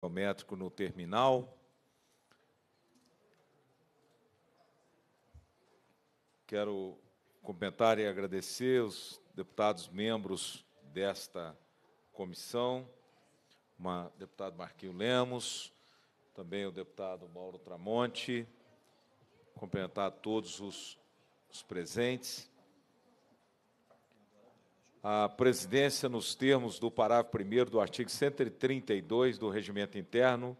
biométrico no terminal. Quero comentar e agradecer os deputados membros desta comissão, o deputado Marquinho Lemos, também o deputado Mauro Tramonte, cumprimentar todos os, os presentes a presidência, nos termos do parágrafo 1 do artigo 132 do Regimento Interno,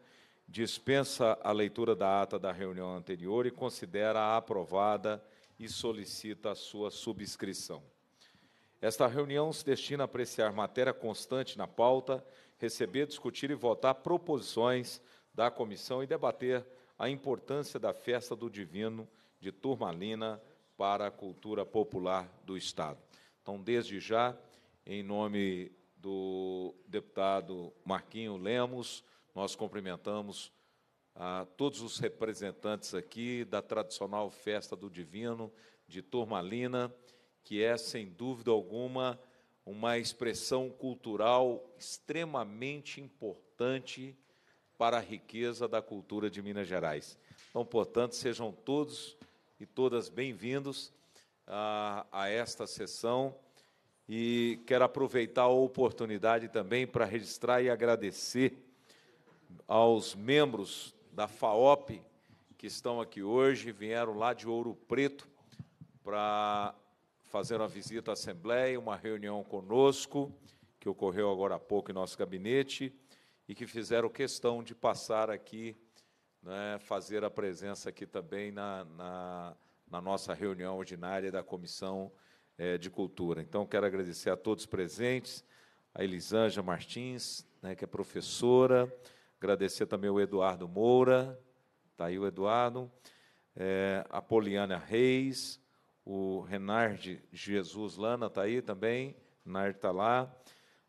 dispensa a leitura da ata da reunião anterior e considera-a aprovada e solicita a sua subscrição. Esta reunião se destina a apreciar matéria constante na pauta, receber, discutir e votar proposições da comissão e debater a importância da festa do Divino de Turmalina para a cultura popular do Estado. Então, desde já, em nome do deputado Marquinho Lemos, nós cumprimentamos a ah, todos os representantes aqui da tradicional Festa do Divino de Turmalina, que é, sem dúvida alguma, uma expressão cultural extremamente importante para a riqueza da cultura de Minas Gerais. Então, portanto, sejam todos e todas bem-vindos a, a esta sessão e quero aproveitar a oportunidade também para registrar e agradecer aos membros da FAOP que estão aqui hoje, vieram lá de Ouro Preto para fazer uma visita à Assembleia, uma reunião conosco, que ocorreu agora há pouco em nosso gabinete, e que fizeram questão de passar aqui, né, fazer a presença aqui também na, na na nossa reunião ordinária da Comissão eh, de Cultura. Então, quero agradecer a todos presentes, a Elisângela Martins, né, que é professora, agradecer também o Eduardo Moura, está aí o Eduardo, eh, a Poliana Reis, o Renard Jesus Lana está aí também, Renard está lá,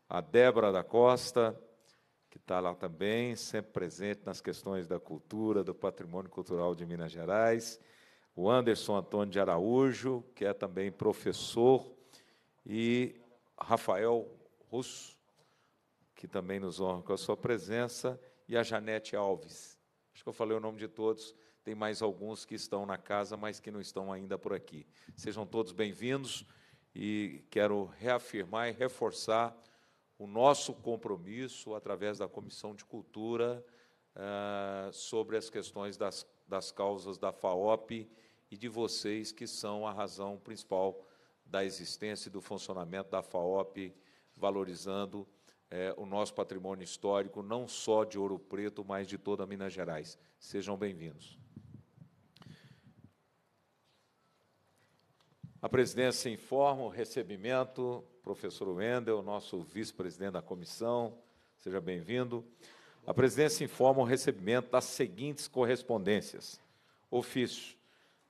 a Débora da Costa, que está lá também, sempre presente nas questões da cultura, do patrimônio cultural de Minas Gerais o Anderson Antônio de Araújo, que é também professor, e Rafael Russo, que também nos honra com a sua presença, e a Janete Alves. Acho que eu falei o nome de todos. Tem mais alguns que estão na casa, mas que não estão ainda por aqui. Sejam todos bem-vindos e quero reafirmar e reforçar o nosso compromisso através da Comissão de Cultura ah, sobre as questões das das causas da FAOP e de vocês, que são a razão principal da existência e do funcionamento da FAOP, valorizando é, o nosso patrimônio histórico, não só de Ouro Preto, mas de toda Minas Gerais. Sejam bem-vindos. A presidência informa o recebimento, professor Wendel, nosso vice-presidente da comissão, seja bem-vindo. A presidência informa o recebimento das seguintes correspondências: ofício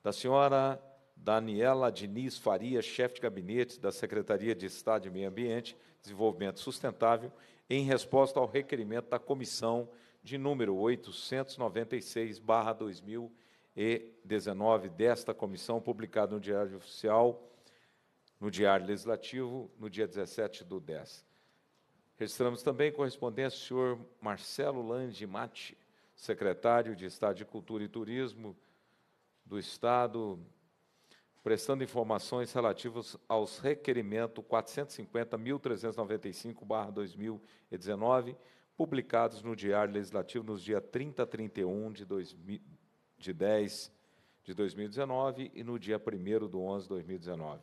da senhora Daniela Diniz Faria, chefe de gabinete da Secretaria de Estado de Meio Ambiente, Desenvolvimento Sustentável, em resposta ao requerimento da comissão de número 896/2019 desta comissão, publicado no Diário Oficial, no Diário Legislativo, no dia 17 do 10. Registramos também correspondência do senhor Marcelo Lange Matti, secretário de Estado de Cultura e Turismo do Estado, prestando informações relativas aos requerimentos 450.395-2019, publicados no Diário Legislativo nos dias 30 a 31 de, 2000, de 10 de 2019 e no dia 1 de 11 de 2019.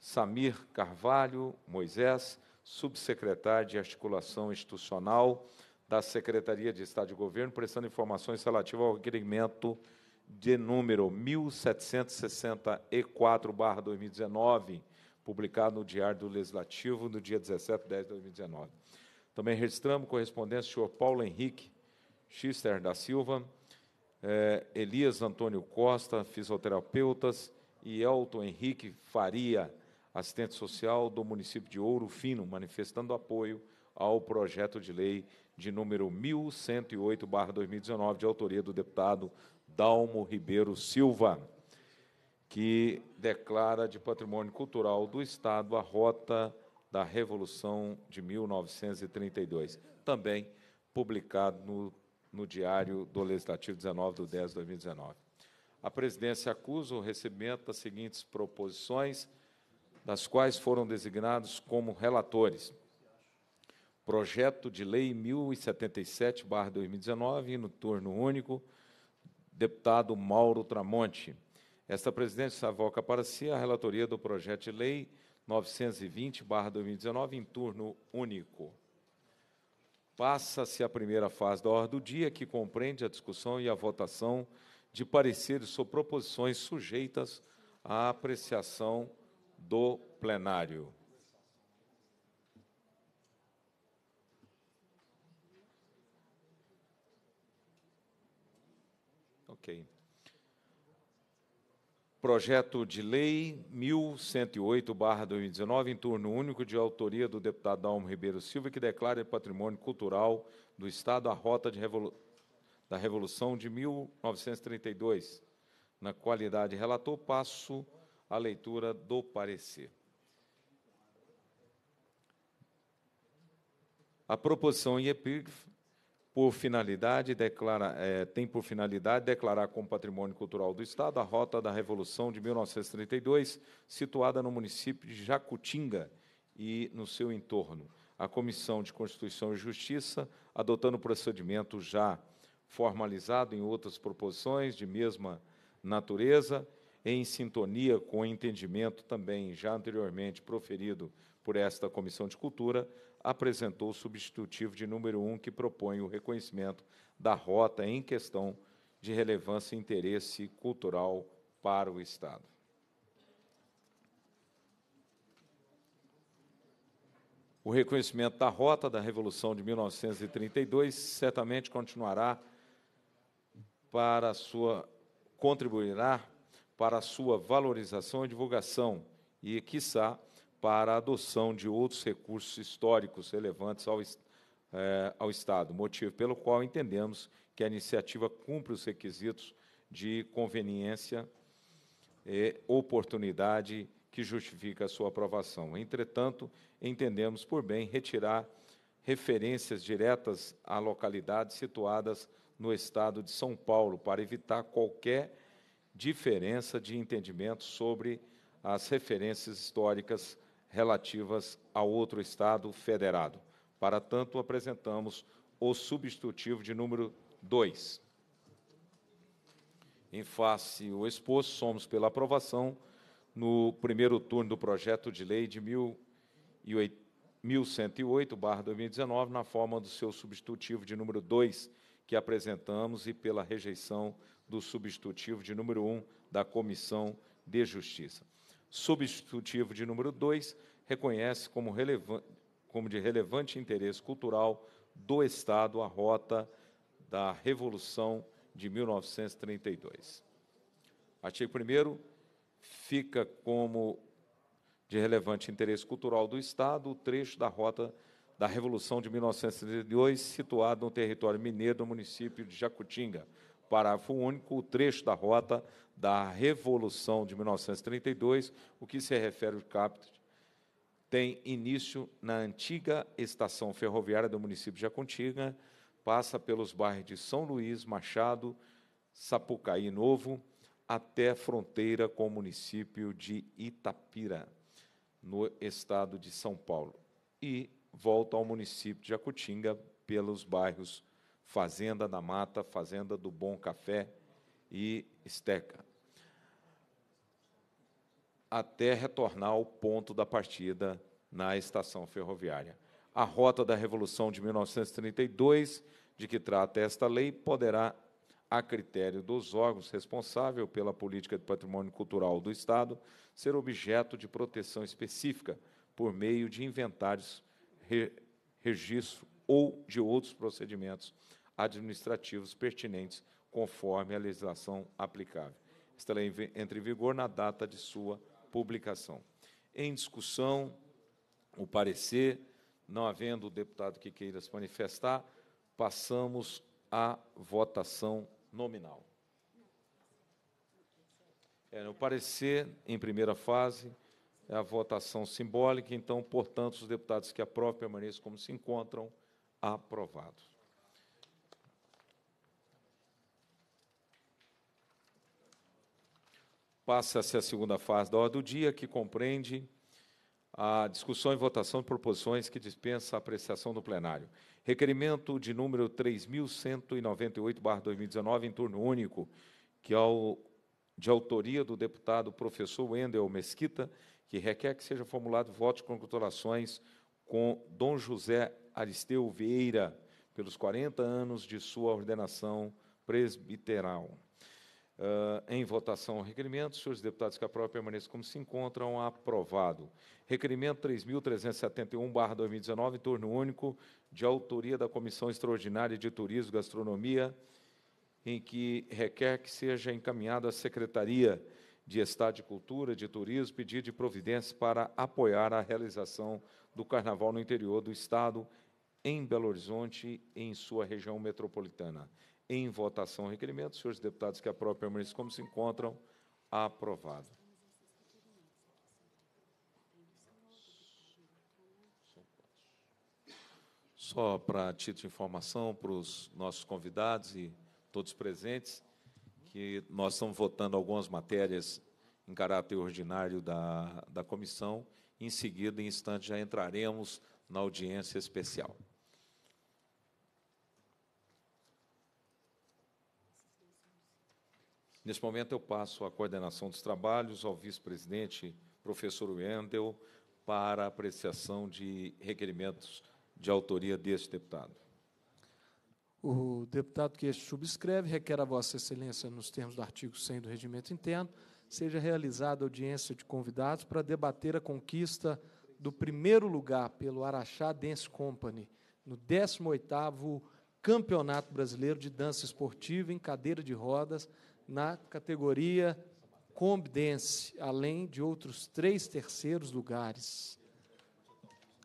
Samir Carvalho Moisés subsecretário de Articulação Institucional da Secretaria de Estado de Governo, prestando informações relativas ao requerimento de número 1764-2019, publicado no Diário do Legislativo no dia 17 de 10 de 2019. Também registramos correspondência do senhor Paulo Henrique Schister da Silva, eh, Elias Antônio Costa, fisioterapeutas, e Elton Henrique Faria, assistente social do município de Ouro Fino, manifestando apoio ao projeto de lei de número 1108/2019 de autoria do deputado Dalmo Ribeiro Silva, que declara de patrimônio cultural do estado a rota da Revolução de 1932, também publicado no, no Diário do Legislativo 19 de 10 de 2019. A presidência acusa o recebimento das seguintes proposições das quais foram designados como relatores. Projeto de Lei 1077-2019, no turno único, deputado Mauro Tramonte. Esta presidente savoca para si a relatoria do projeto de lei 920-2019, em turno único. Passa-se a primeira fase da ordem do dia, que compreende a discussão e a votação de pareceres sobre proposições sujeitas à apreciação do plenário. Ok. Projeto de Lei 1108-2019, em turno único, de autoria do deputado Dalmo Ribeiro Silva, que declara patrimônio cultural do Estado a Rota Revolu da Revolução de 1932. Na qualidade de relator, passo a leitura do parecer. A proposição em epígrafe, por finalidade, declara, é, tem por finalidade declarar como patrimônio cultural do Estado a rota da Revolução de 1932, situada no município de Jacutinga e no seu entorno. A Comissão de Constituição e Justiça, adotando o procedimento já formalizado em outras proposições de mesma natureza, em sintonia com o entendimento também já anteriormente proferido por esta Comissão de Cultura, apresentou o substitutivo de número 1 um que propõe o reconhecimento da rota em questão de relevância e interesse cultural para o Estado. O reconhecimento da rota da Revolução de 1932 certamente continuará para sua contribuirá para a sua valorização e divulgação e, quiçá, para a adoção de outros recursos históricos relevantes ao, eh, ao Estado, motivo pelo qual entendemos que a iniciativa cumpre os requisitos de conveniência e oportunidade que justifica a sua aprovação. Entretanto, entendemos por bem retirar referências diretas a localidades situadas no estado de São Paulo para evitar qualquer diferença de entendimento sobre as referências históricas relativas a outro Estado federado. Para tanto, apresentamos o substitutivo de número 2. Em face o exposto, somos pela aprovação no primeiro turno do projeto de lei de 1108/2019 na forma do seu substitutivo de número 2 que apresentamos e pela rejeição do substitutivo de número 1 da Comissão de Justiça. Substitutivo de número 2 reconhece como, como de relevante interesse cultural do Estado a rota da Revolução de 1932. Artigo 1 fica como de relevante interesse cultural do Estado o trecho da rota da Revolução de 1932, situado no território mineiro, do município de Jacutinga, parágrafo único, o trecho da rota da Revolução de 1932, o que se refere ao capítulo, tem início na antiga estação ferroviária do município de Jacutinga, passa pelos bairros de São Luís, Machado, Sapucaí Novo, até a fronteira com o município de Itapira, no estado de São Paulo, e volta ao município de Jacutinga pelos bairros Fazenda da Mata, Fazenda do Bom Café e Esteca, até retornar ao ponto da partida na estação ferroviária. A rota da Revolução de 1932, de que trata esta lei, poderá, a critério dos órgãos responsáveis pela política de patrimônio cultural do Estado, ser objeto de proteção específica por meio de inventários, re, registro ou de outros procedimentos administrativos pertinentes, conforme a legislação aplicável. Esta lei entra em vigor na data de sua publicação. Em discussão, o parecer, não havendo o deputado que queira se manifestar, passamos à votação nominal. É, no parecer, em primeira fase, é a votação simbólica, então, portanto, os deputados que aprovam permaneçam como se encontram aprovado. Passa-se a segunda fase da ordem do dia, que compreende a discussão e votação de proposições que dispensa a apreciação do plenário. Requerimento de número 3.198-2019, em turno único, que é o de autoria do deputado professor Wendel Mesquita, que requer que seja formulado voto de congratulações com Dom José Aristeu Vieira, pelos 40 anos de sua ordenação presbiteral. Uh, em votação ao requerimento, senhores deputados que aprovam permaneçam como se encontram, aprovado. Requerimento 3.371-2019, turno único, de autoria da Comissão Extraordinária de Turismo e Gastronomia, em que requer que seja encaminhado à Secretaria de Estado de Cultura, de Turismo, pedir de providências para apoiar a realização do Carnaval no interior do Estado, em Belo Horizonte e em sua região metropolitana. Em votação, requerimento, senhores deputados que própria permaneçam como se encontram, aprovado. Só para título de informação para os nossos convidados e todos presentes, que nós estamos votando algumas matérias em caráter ordinário da, da comissão. Em seguida, em instante, já entraremos na audiência especial. Nesse momento, eu passo a coordenação dos trabalhos ao vice-presidente, professor Wendel, para apreciação de requerimentos de autoria deste deputado. O deputado que este subscreve requer a Vossa Excelência, nos termos do artigo 100 do Regimento Interno, seja realizada audiência de convidados para debater a conquista do primeiro lugar pelo Araxá Dance Company no 18º Campeonato Brasileiro de Dança Esportiva em cadeira de rodas na categoria Comb Dance, além de outros três terceiros lugares.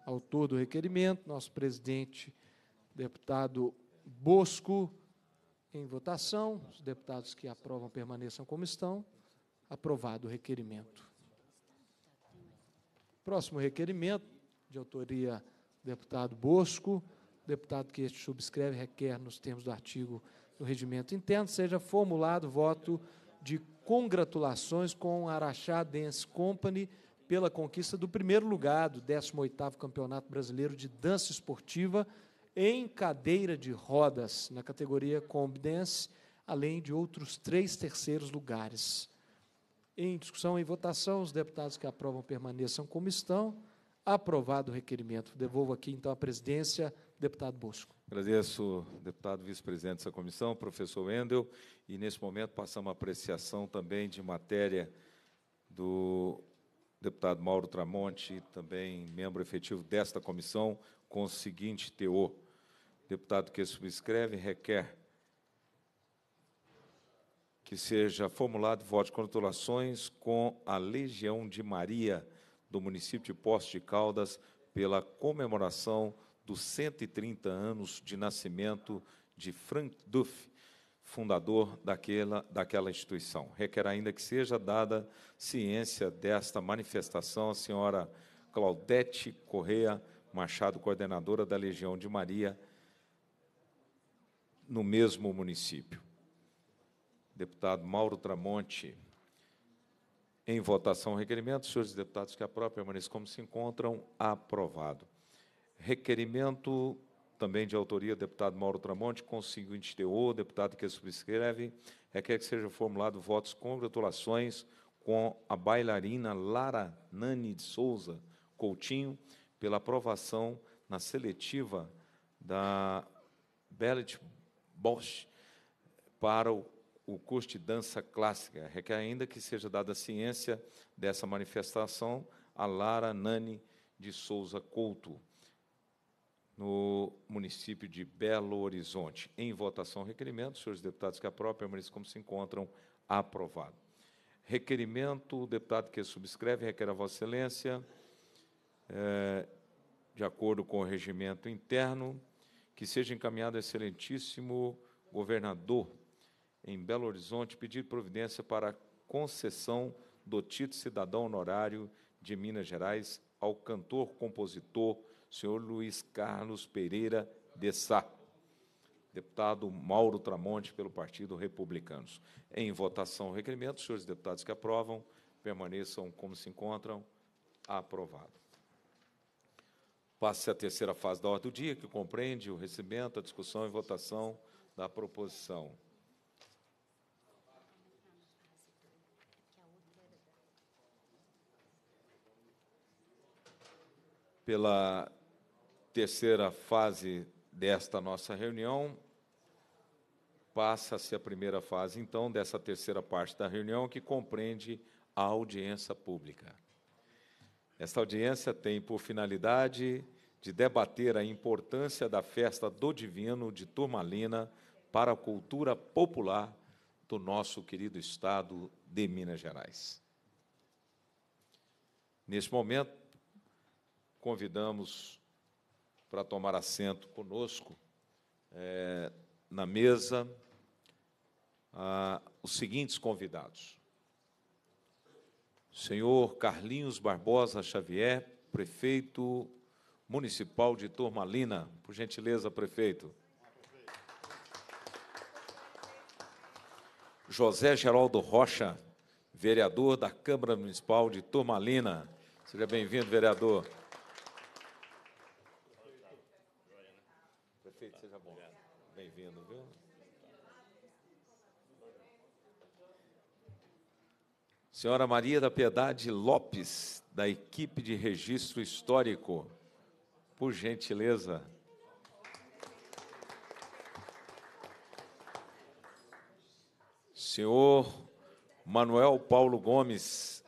Autor do requerimento, nosso presidente, deputado Bosco. Em votação, os deputados que aprovam permaneçam como estão. Aprovado o requerimento. Próximo requerimento, de autoria do deputado Bosco, deputado que este subscreve requer, nos termos do artigo do regimento interno, seja formulado voto de congratulações com a Araxá Dance Company pela conquista do primeiro lugar do 18º Campeonato Brasileiro de Dança Esportiva em cadeira de rodas na categoria Combi Dance, além de outros três terceiros lugares. Em discussão e votação, os deputados que aprovam permaneçam como estão. Aprovado o requerimento. Devolvo aqui, então, a presidência, deputado Bosco. Agradeço, deputado vice-presidente dessa comissão, professor Wendel. E, nesse momento, passamos a apreciação também de matéria do deputado Mauro Tramonte, também membro efetivo desta comissão, com o seguinte teor deputado que subscreve requer que seja formulado voto de congratulações com a Legião de Maria do município de Poços de Caldas pela comemoração dos 130 anos de nascimento de Frank Duff, fundador daquela, daquela instituição. Requer ainda que seja dada ciência desta manifestação à senhora Claudete Correa Machado, coordenadora da Legião de Maria, no mesmo município. Deputado Mauro Tramonte, em votação o requerimento. Senhores deputados que a própria permaneça como se encontram. Aprovado. Requerimento também de autoria deputado Mauro Tramonte, com o seguinte teor, deputado que subscreve, requer é é que seja formulado votos congratulações com a bailarina Lara Nani de Souza Coutinho pela aprovação na seletiva da Bellet Bosch para o, o curso de dança clássica. Requer ainda que seja dada a ciência dessa manifestação a Lara Nani de Souza Couto, no município de Belo Horizonte. Em votação, requerimento. Senhores deputados que a própria permaneçam como se encontram. Aprovado. Requerimento, o deputado que subscreve requer a Vossa Excelência, é, de acordo com o regimento interno, que seja encaminhado ao excelentíssimo governador em Belo Horizonte pedir providência para a concessão do título cidadão honorário de Minas Gerais ao cantor compositor senhor Luiz Carlos Pereira de Sá. Deputado Mauro Tramonte, pelo Partido Republicanos. Em votação, o requerimento. Senhores deputados que aprovam, permaneçam como se encontram. Aprovado. Passa-se a terceira fase da ordem do dia, que compreende o recebimento, a discussão e votação da proposição. Pela terceira fase desta nossa reunião, passa-se a primeira fase, então, dessa terceira parte da reunião, que compreende a audiência pública. Esta audiência tem por finalidade de debater a importância da festa do Divino de Turmalina para a cultura popular do nosso querido estado de Minas Gerais. Neste momento, convidamos para tomar assento conosco é, na mesa a, ah, os seguintes convidados: senhor Carlinhos Barbosa Xavier, prefeito municipal de Turmalina. Por gentileza, prefeito. José Geraldo Rocha, vereador da Câmara Municipal de Turmalina. Seja bem-vindo, vereador. Senhora Maria da Piedade Lopes, da equipe de registro histórico, por gentileza. Senhor Manuel Paulo Gomes,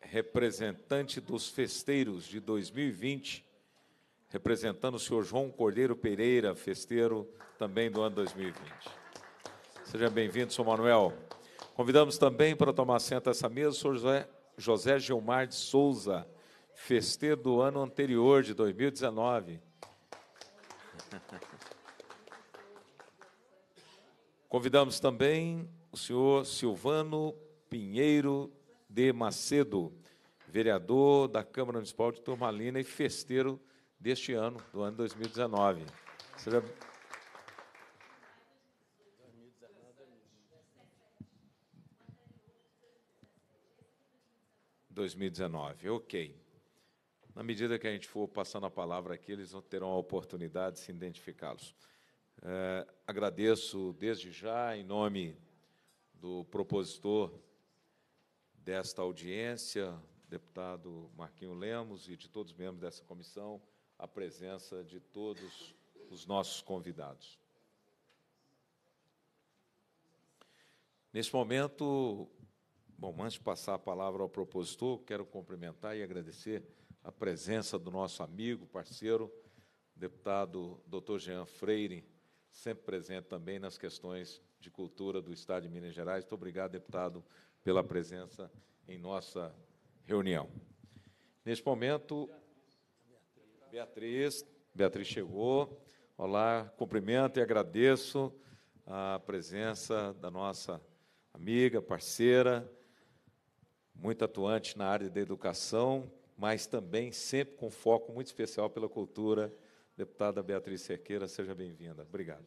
representante dos festeiros de 2020, representando o senhor João Cordeiro Pereira, festeiro também do ano 2020. Seja bem-vindo, senhor Manuel. Convidamos também para tomar assento essa mesa o senhor José, José Gilmar de Souza, festeiro do ano anterior, de 2019. Convidamos também o senhor Silvano Pinheiro de Macedo, vereador da Câmara Municipal de Turmalina e festeiro deste ano, do ano 2019. Seja 2019. Ok. Na medida que a gente for passando a palavra aqui, eles terão a oportunidade de se identificá-los. É, agradeço desde já, em nome do propositor desta audiência, deputado Marquinho Lemos, e de todos os membros dessa comissão, a presença de todos os nossos convidados. Neste momento, Bom, antes de passar a palavra ao propositor, quero cumprimentar e agradecer a presença do nosso amigo, parceiro, deputado Dr. Jean Freire, sempre presente também nas questões de cultura do Estado de Minas Gerais. Muito obrigado, deputado, pela presença em nossa reunião. Neste momento, Beatriz, Beatriz chegou. Olá, cumprimento e agradeço a presença da nossa amiga, parceira, muito atuante na área da educação, mas também sempre com foco muito especial pela cultura. Deputada Beatriz Cerqueira, seja bem-vinda. Obrigado.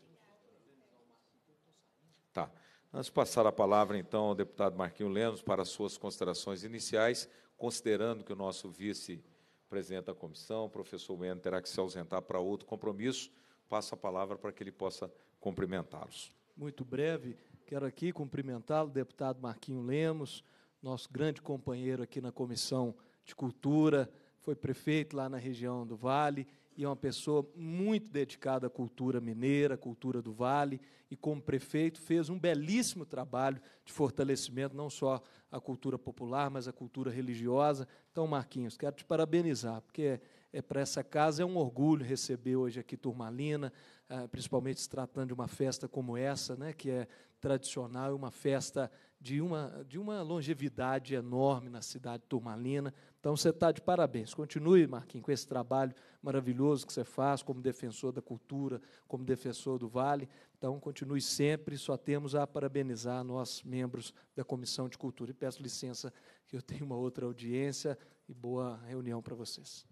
Tá. Antes de passar a palavra, então, ao deputado Marquinho Lemos para suas considerações iniciais, considerando que o nosso vice-presidente da comissão, professor Wendel, terá que se ausentar para outro compromisso, passo a palavra para que ele possa cumprimentá-los. Muito breve, quero aqui cumprimentá-lo, deputado Marquinho Lemos, nosso grande companheiro aqui na Comissão de Cultura, foi prefeito lá na região do Vale e é uma pessoa muito dedicada à cultura mineira, à cultura do Vale, e como prefeito fez um belíssimo trabalho de fortalecimento não só à cultura popular, mas à cultura religiosa. Então, Marquinhos, quero te parabenizar, porque é, é para essa casa é um orgulho receber hoje aqui Turmalina, ah, principalmente se tratando de uma festa como essa, né, que é tradicional, uma festa de uma, de uma longevidade enorme na cidade turmalina. Então, você está de parabéns. Continue, Marquinhos, com esse trabalho maravilhoso que você faz como defensor da cultura, como defensor do Vale. Então, continue sempre. Só temos a parabenizar nós, membros da Comissão de Cultura. E peço licença que eu tenho uma outra audiência e boa reunião para vocês.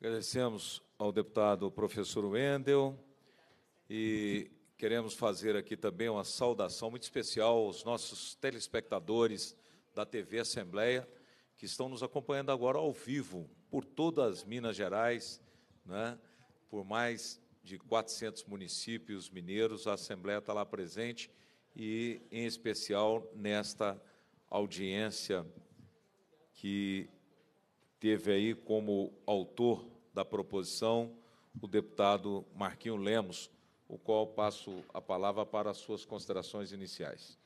Agradecemos ao deputado professor Wendel e Queremos fazer aqui também uma saudação muito especial aos nossos telespectadores da TV Assembleia, que estão nos acompanhando agora ao vivo por todas as Minas Gerais, né? por mais de 400 municípios mineiros. A Assembleia está lá presente e, em especial, nesta audiência que teve aí como autor da proposição o deputado Marquinho Lemos o qual passo a palavra para as suas considerações iniciais.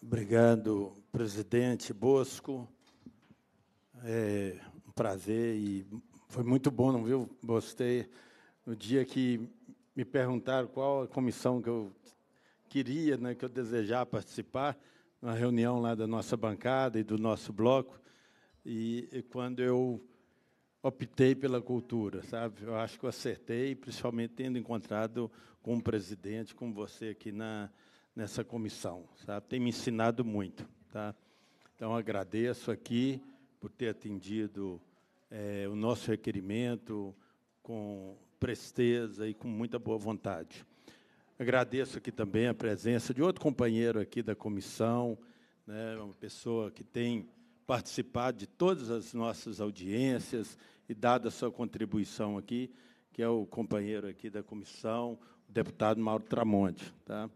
Obrigado, presidente Bosco. É um prazer e foi muito bom, não viu? Gostei. No dia que me perguntaram qual a comissão que eu queria, né, que eu desejava participar, na reunião lá da nossa bancada e do nosso bloco, e, e quando eu optei pela cultura, sabe? Eu acho que eu acertei, principalmente tendo encontrado com um presidente como você aqui na nessa comissão, sabe? Tem me ensinado muito, tá? Então agradeço aqui por ter atendido é, o nosso requerimento com presteza e com muita boa vontade. Agradeço aqui também a presença de outro companheiro aqui da comissão, né, uma pessoa que tem participar de todas as nossas audiências e dado a sua contribuição aqui, que é o companheiro aqui da comissão, o deputado Mauro Tramonte. Tá?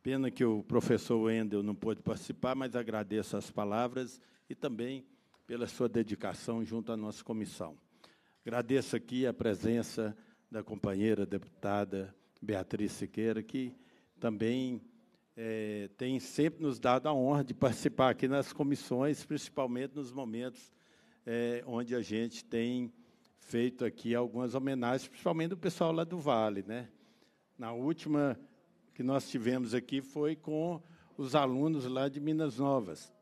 Pena que o professor Wendel não pôde participar, mas agradeço as palavras e também pela sua dedicação junto à nossa comissão. Agradeço aqui a presença da companheira deputada Beatriz Siqueira, que também é, tem sempre nos dado a honra de participar aqui nas comissões, principalmente nos momentos é, onde a gente tem feito aqui algumas homenagens, principalmente do pessoal lá do Vale. Né? Na última que nós tivemos aqui foi com os alunos lá de Minas Novas,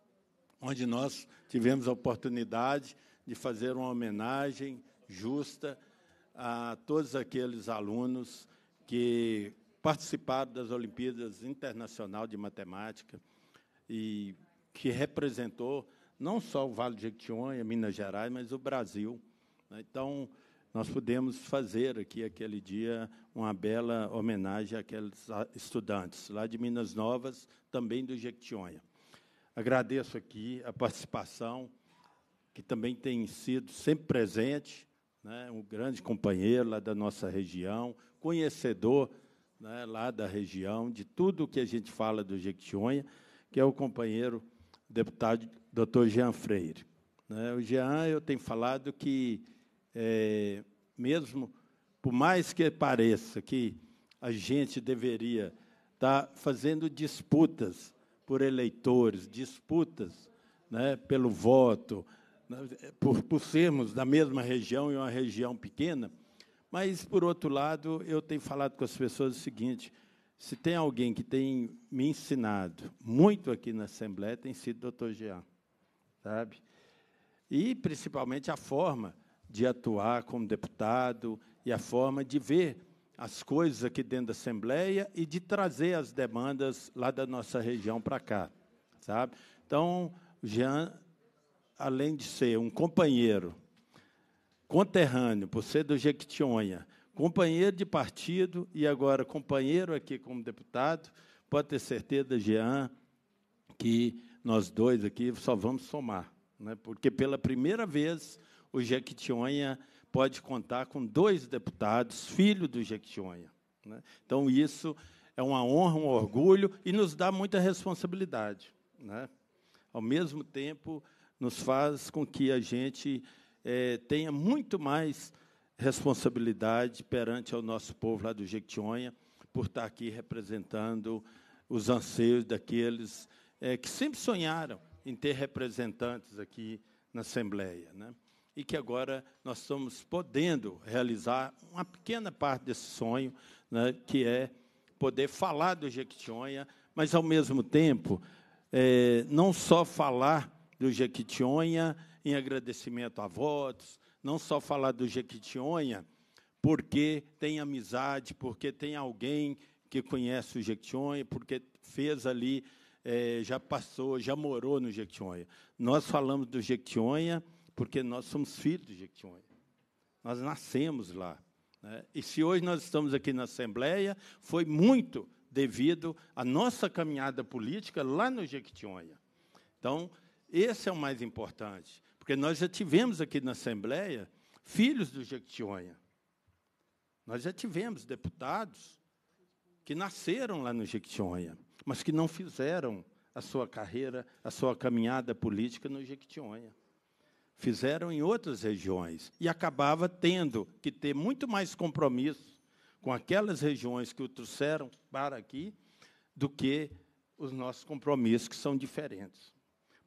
onde nós tivemos a oportunidade de fazer uma homenagem justa a todos aqueles alunos que participado das Olimpíadas Internacional de Matemática e que representou não só o Vale de Jequitinhonha, Minas Gerais, mas o Brasil. Né? Então, nós pudemos fazer aqui, aquele dia, uma bela homenagem àqueles estudantes, lá de Minas Novas, também do Jequitinhonha. Agradeço aqui a participação, que também tem sido sempre presente, né, um grande companheiro lá da nossa região, conhecedor né, lá da região, de tudo que a gente fala do Jequitinhonha, que é o companheiro deputado doutor Jean Freire. Né. O Jean, eu tenho falado que, é, mesmo por mais que pareça que a gente deveria estar tá fazendo disputas por eleitores, disputas né, pelo voto, né, por, por sermos da mesma região e uma região pequena, mas, por outro lado, eu tenho falado com as pessoas o seguinte: se tem alguém que tem me ensinado muito aqui na Assembleia, tem sido o doutor Jean, sabe? E, principalmente, a forma de atuar como deputado e a forma de ver as coisas aqui dentro da Assembleia e de trazer as demandas lá da nossa região para cá, sabe? Então, Jean, além de ser um companheiro conterrâneo, por ser do Jequitinhonha, companheiro de partido e agora companheiro aqui como deputado, pode ter certeza, Jean, que nós dois aqui só vamos somar, né? porque pela primeira vez o Jequitinhonha pode contar com dois deputados, filho do Jequitinhonha. Né? Então, isso é uma honra, um orgulho e nos dá muita responsabilidade. Né? Ao mesmo tempo, nos faz com que a gente é, tenha muito mais responsabilidade perante ao nosso povo lá do Jequitinhonha por estar aqui representando os anseios daqueles é, que sempre sonharam em ter representantes aqui na Assembleia. Né? E que agora nós estamos podendo realizar uma pequena parte desse sonho, né, que é poder falar do Jequitinhonha, mas, ao mesmo tempo, é, não só falar do Jequitinhonha em agradecimento a votos, não só falar do Jequitinhonha, porque tem amizade, porque tem alguém que conhece o Jequitinhonha, porque fez ali, é, já passou, já morou no Jequitinhonha. Nós falamos do Jequitinhonha porque nós somos filhos do Jequitinhonha. Nós nascemos lá. Né? E se hoje nós estamos aqui na Assembleia, foi muito devido à nossa caminhada política lá no Jequitinhonha. Então, esse é o mais importante. Porque nós já tivemos aqui na Assembleia filhos do Jequitinhonha. Nós já tivemos deputados que nasceram lá no Jequitinhonha, mas que não fizeram a sua carreira, a sua caminhada política no Jequitinhonha. Fizeram em outras regiões e acabava tendo que ter muito mais compromisso com aquelas regiões que o trouxeram para aqui do que os nossos compromissos que são diferentes.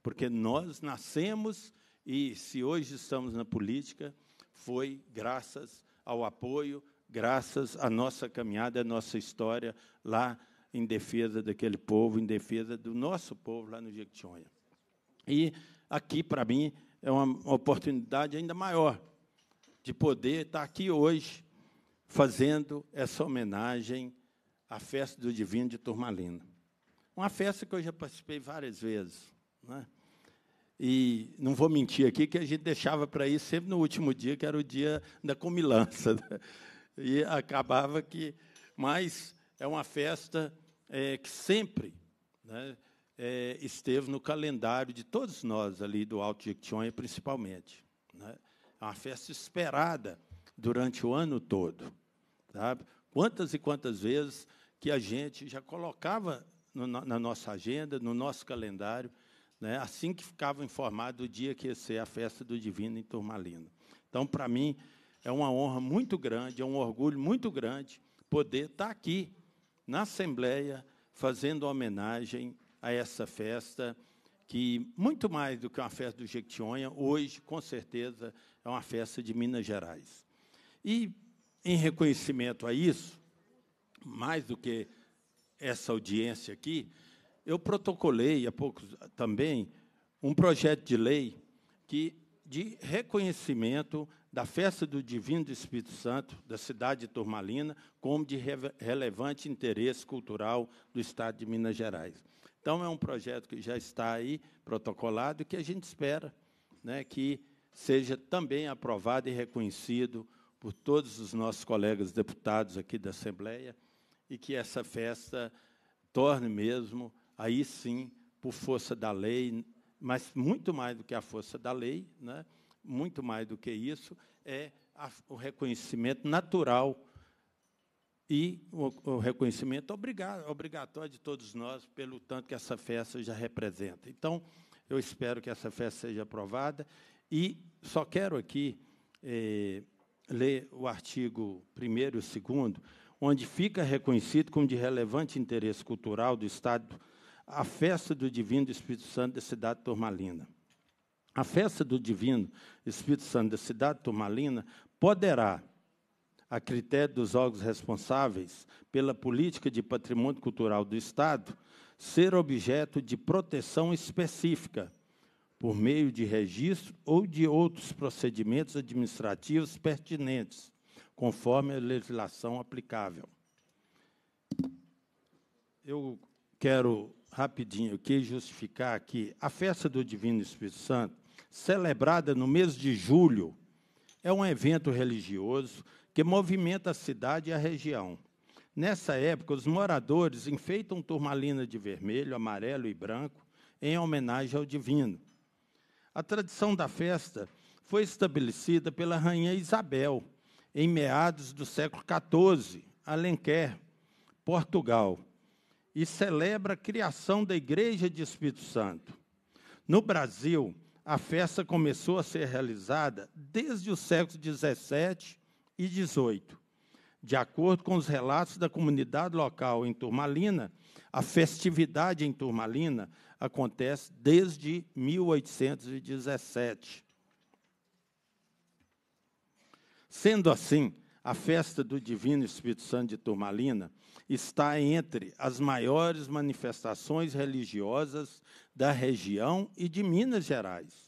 Porque nós nascemos e se hoje estamos na política, foi graças ao apoio, graças à nossa caminhada, à nossa história lá em defesa daquele povo, em defesa do nosso povo lá no Jequitinhonha. E aqui, para mim, é uma oportunidade ainda maior de poder estar aqui hoje fazendo essa homenagem à festa do Divino de Turmalina. Uma festa que eu já participei várias vezes. Né? E não vou mentir aqui que a gente deixava para ir sempre no último dia, que era o dia da comilança. Né? E acabava que. Mas é uma festa é, que sempre né, é, esteve no calendário de todos nós ali do Alto Jequitinhonha, principalmente. Né? É uma festa esperada durante o ano todo. Sabe? Quantas e quantas vezes que a gente já colocava no, na nossa agenda, no nosso calendário, né, assim que ficava informado o dia que ia ser a festa do Divino em Turmalina. Então, para mim, é uma honra muito grande, é um orgulho muito grande poder estar tá aqui na Assembleia fazendo homenagem a essa festa que, muito mais do que uma festa do Jequitinhonha, hoje, com certeza, é uma festa de Minas Gerais. E, em reconhecimento a isso, mais do que essa audiência aqui, eu protocolei há pouco também um projeto de lei que de reconhecimento da festa do Divino do Espírito Santo da cidade de Turmalina como de re relevante interesse cultural do Estado de Minas Gerais. Então é um projeto que já está aí protocolado e que a gente espera, né, que seja também aprovado e reconhecido por todos os nossos colegas deputados aqui da Assembleia e que essa festa torne mesmo aí sim, por força da lei, mas muito mais do que a força da lei, né? muito mais do que isso, é a, o reconhecimento natural e o, o reconhecimento obrigado, obrigatório de todos nós, pelo tanto que essa festa já representa. Então, eu espero que essa festa seja aprovada e só quero aqui eh, ler o artigo 1 e 2, onde fica reconhecido como de relevante interesse cultural do Estado a festa do Divino do Espírito Santo da cidade turmalina. A festa do Divino Espírito Santo da cidade turmalina poderá, a critério dos órgãos responsáveis pela política de patrimônio cultural do Estado, ser objeto de proteção específica por meio de registro ou de outros procedimentos administrativos pertinentes, conforme a legislação aplicável. Eu quero rapidinho, eu queria justificar aqui. A festa do Divino Espírito Santo, celebrada no mês de julho, é um evento religioso que movimenta a cidade e a região. Nessa época, os moradores enfeitam turmalina de vermelho, amarelo e branco em homenagem ao divino. A tradição da festa foi estabelecida pela rainha Isabel em meados do século XIV, Alenquer, Portugal e celebra a criação da Igreja de Espírito Santo. No Brasil, a festa começou a ser realizada desde o século XVII e XVIII. De acordo com os relatos da comunidade local em Turmalina, a festividade em Turmalina acontece desde 1817. Sendo assim, a festa do Divino Espírito Santo de Turmalina está entre as maiores manifestações religiosas da região e de Minas Gerais.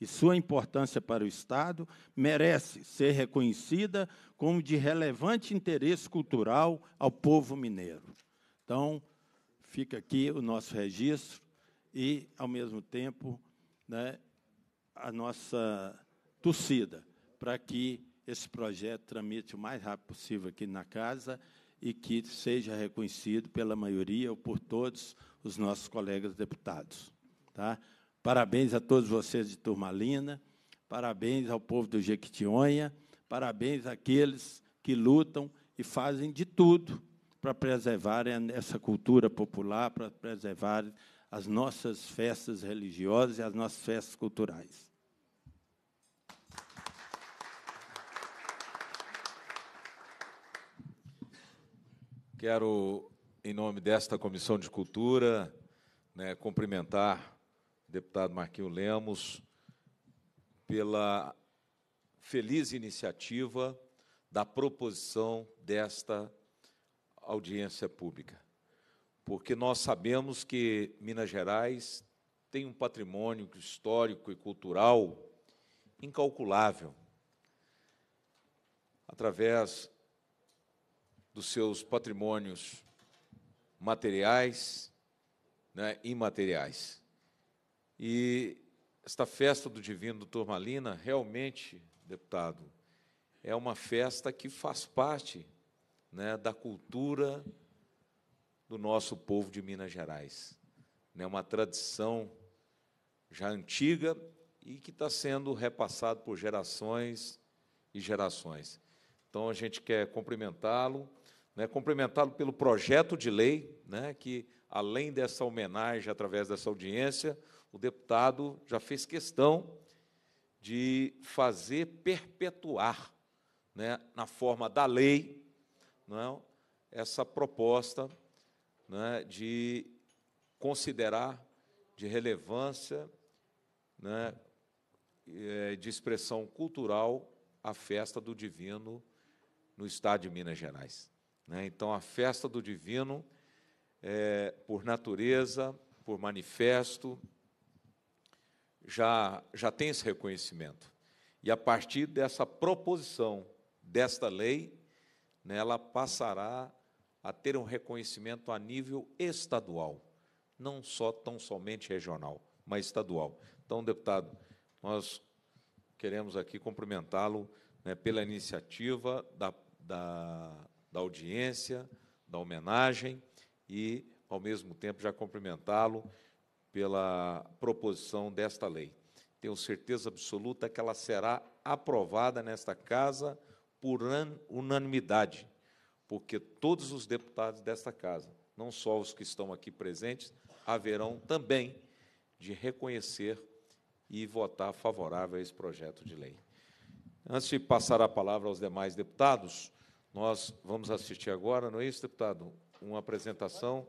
E sua importância para o Estado merece ser reconhecida como de relevante interesse cultural ao povo mineiro. Então, fica aqui o nosso registro e, ao mesmo tempo, né, a nossa torcida para que esse projeto tramite o mais rápido possível aqui na casa e que seja reconhecido pela maioria ou por todos os nossos colegas deputados. Tá? Parabéns a todos vocês de Turmalina, parabéns ao povo do Jequitinhonha, parabéns àqueles que lutam e fazem de tudo para preservar essa cultura popular, para preservar as nossas festas religiosas e as nossas festas culturais. Quero, em nome desta Comissão de Cultura, né, cumprimentar o deputado Marquinho Lemos pela feliz iniciativa da proposição desta audiência pública. Porque nós sabemos que Minas Gerais tem um patrimônio histórico e cultural incalculável. Através dos seus patrimônios materiais né, imateriais. E esta festa do Divino Turmalina, realmente, deputado, é uma festa que faz parte né, da cultura do nosso povo de Minas Gerais. É né, uma tradição já antiga e que está sendo repassado por gerações e gerações. Então, a gente quer cumprimentá-lo né, complementado pelo projeto de lei, né, que, além dessa homenagem através dessa audiência, o deputado já fez questão de fazer perpetuar, né, na forma da lei, não, né, essa proposta né, de considerar de relevância, né, eh, de expressão cultural, a festa do divino no estado de Minas Gerais. Né? Então, a festa do divino, é, por natureza, por manifesto, já, já tem esse reconhecimento. E a partir dessa proposição, desta lei, né, ela passará a ter um reconhecimento a nível estadual, não só tão somente regional, mas estadual. Então, deputado, nós queremos aqui cumprimentá-lo né, pela iniciativa da, da, da audiência, da homenagem e, ao mesmo tempo, já cumprimentá-lo pela proposição desta lei. Tenho certeza absoluta que ela será aprovada nesta casa por unanimidade, porque todos os deputados desta casa, não só os que estão aqui presentes, haverão também de reconhecer e votar favorável a esse projeto de lei. Antes de passar a palavra aos demais deputados, nós vamos assistir agora, não é isso, deputado? Uma apresentação,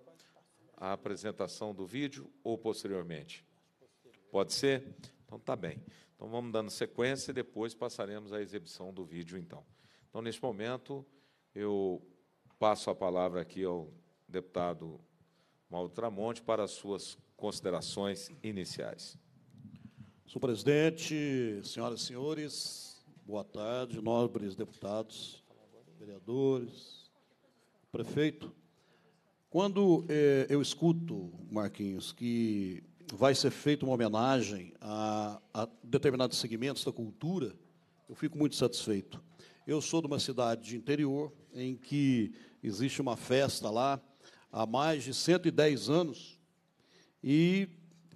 a apresentação do vídeo ou posteriormente? Pode ser? Então, tá bem. Então, vamos dando sequência e depois passaremos à exibição do vídeo, então. Então, neste momento, eu passo a palavra aqui ao deputado Mauro Tramonte para as suas considerações iniciais. Senhor presidente, senhoras e senhores, boa tarde, nobres deputados vereadores, prefeito. Quando eh, eu escuto, Marquinhos, que vai ser feita uma homenagem a, a determinados segmentos da cultura, eu fico muito satisfeito. Eu sou de uma cidade de interior em que existe uma festa lá há mais de 110 anos e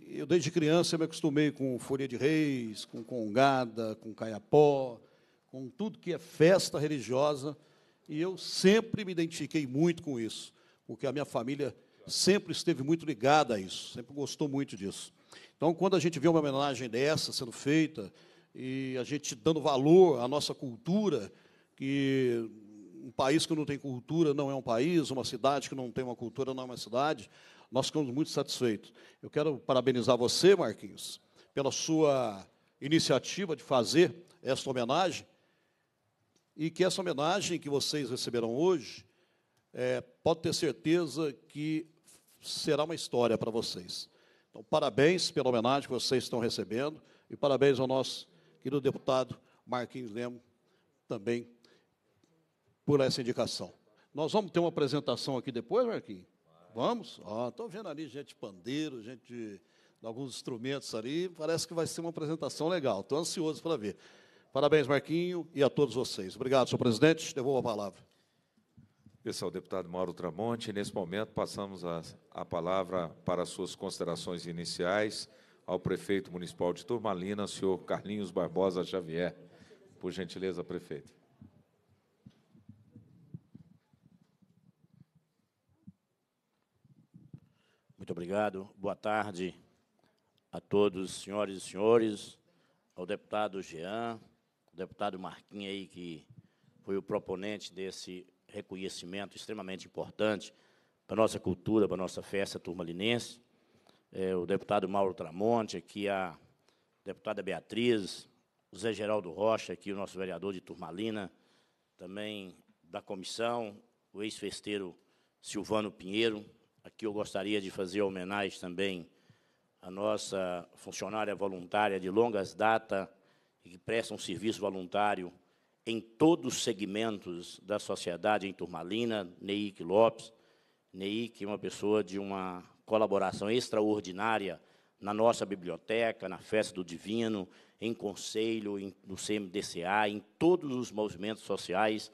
eu desde criança me acostumei com Folia de Reis, com Congada, com Caiapó, com tudo que é festa religiosa e eu sempre me identifiquei muito com isso, porque a minha família sempre esteve muito ligada a isso, sempre gostou muito disso. Então, quando a gente vê uma homenagem dessa sendo feita, e a gente dando valor à nossa cultura, que um país que não tem cultura não é um país, uma cidade que não tem uma cultura não é uma cidade, nós ficamos muito satisfeitos. Eu quero parabenizar você, Marquinhos, pela sua iniciativa de fazer esta homenagem, e que essa homenagem que vocês receberão hoje, é, pode ter certeza que será uma história para vocês. Então, parabéns pela homenagem que vocês estão recebendo e parabéns ao nosso querido deputado Marquinhos Lemos também por essa indicação. Nós vamos ter uma apresentação aqui depois, Marquinhos? Vamos? Estou ah, vendo ali gente de pandeiro, gente de alguns instrumentos ali. Parece que vai ser uma apresentação legal. Estou ansioso para ver. Parabéns, Marquinho, e a todos vocês. Obrigado, senhor presidente. Devolvo a palavra. Pessoal, é deputado Mauro Tramonte. Nesse momento, passamos a, a palavra para suas considerações iniciais ao prefeito municipal de Turmalina, senhor Carlinhos Barbosa Xavier. Por gentileza, prefeito. Muito obrigado. Boa tarde a todos, senhoras e senhores, ao deputado Jean, o deputado Marquinhos aí, que foi o proponente desse reconhecimento extremamente importante para a nossa cultura, para a nossa festa turmalinense, é, o deputado Mauro Tramonte, aqui a deputada Beatriz, o Zé Geraldo Rocha, aqui o nosso vereador de Turmalina, também da comissão, o ex-festeiro Silvano Pinheiro. Aqui eu gostaria de fazer homenagem também à nossa funcionária voluntária de longas datas, e que prestam serviço voluntário em todos os segmentos da sociedade, em Turmalina, Neik Lopes. Neik é uma pessoa de uma colaboração extraordinária na nossa biblioteca, na Festa do Divino, em conselho, em, no CMDCA, em todos os movimentos sociais,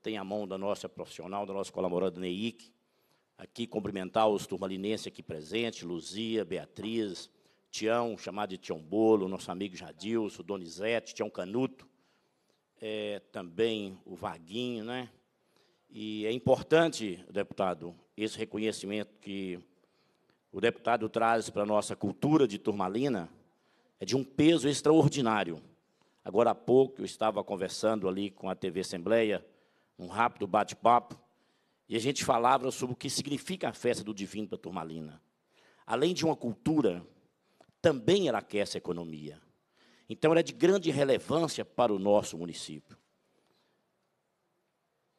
tem a mão da nossa profissional, da nossa colaboradora Neik. Aqui cumprimentar os turmalinenses aqui presentes, Luzia, Beatriz, Tião, chamado de Tião Bolo, nosso amigo Jadilson, Donizete, Tião Canuto, é, também o Vaguinho, né? E é importante, deputado, esse reconhecimento que o deputado traz para a nossa cultura de turmalina, é de um peso extraordinário. Agora há pouco eu estava conversando ali com a TV Assembleia, um rápido bate-papo, e a gente falava sobre o que significa a festa do Divino para Turmalina. Além de uma cultura, também aquece a economia. Então, ela é de grande relevância para o nosso município.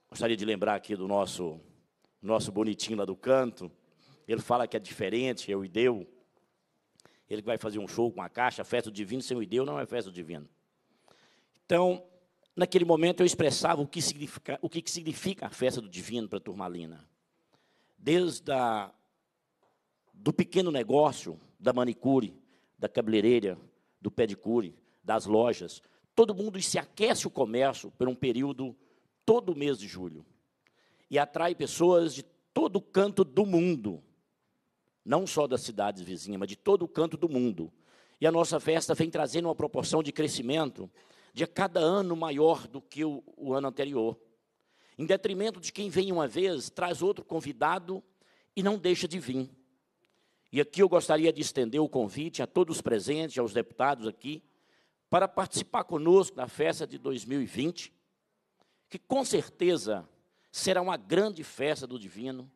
Gostaria de lembrar aqui do nosso, nosso bonitinho lá do canto. Ele fala que é diferente, eu e deu. Ele vai fazer um show com a caixa, festa do divino sem o ideu não é festa do divino. Então, naquele momento eu expressava o que significa, o que significa a festa do divino para a Turmalina. Desde a, do pequeno negócio da manicure, da cabeleireira, do pedicure, das lojas. Todo mundo se aquece o comércio por um período todo mês de julho e atrai pessoas de todo canto do mundo, não só das cidades vizinhas, mas de todo canto do mundo. E a nossa festa vem trazendo uma proporção de crescimento de cada ano maior do que o, o ano anterior. Em detrimento de quem vem uma vez, traz outro convidado e não deixa de vir. E aqui eu gostaria de estender o convite a todos os presentes, aos deputados aqui, para participar conosco da festa de 2020, que com certeza será uma grande festa do Divino,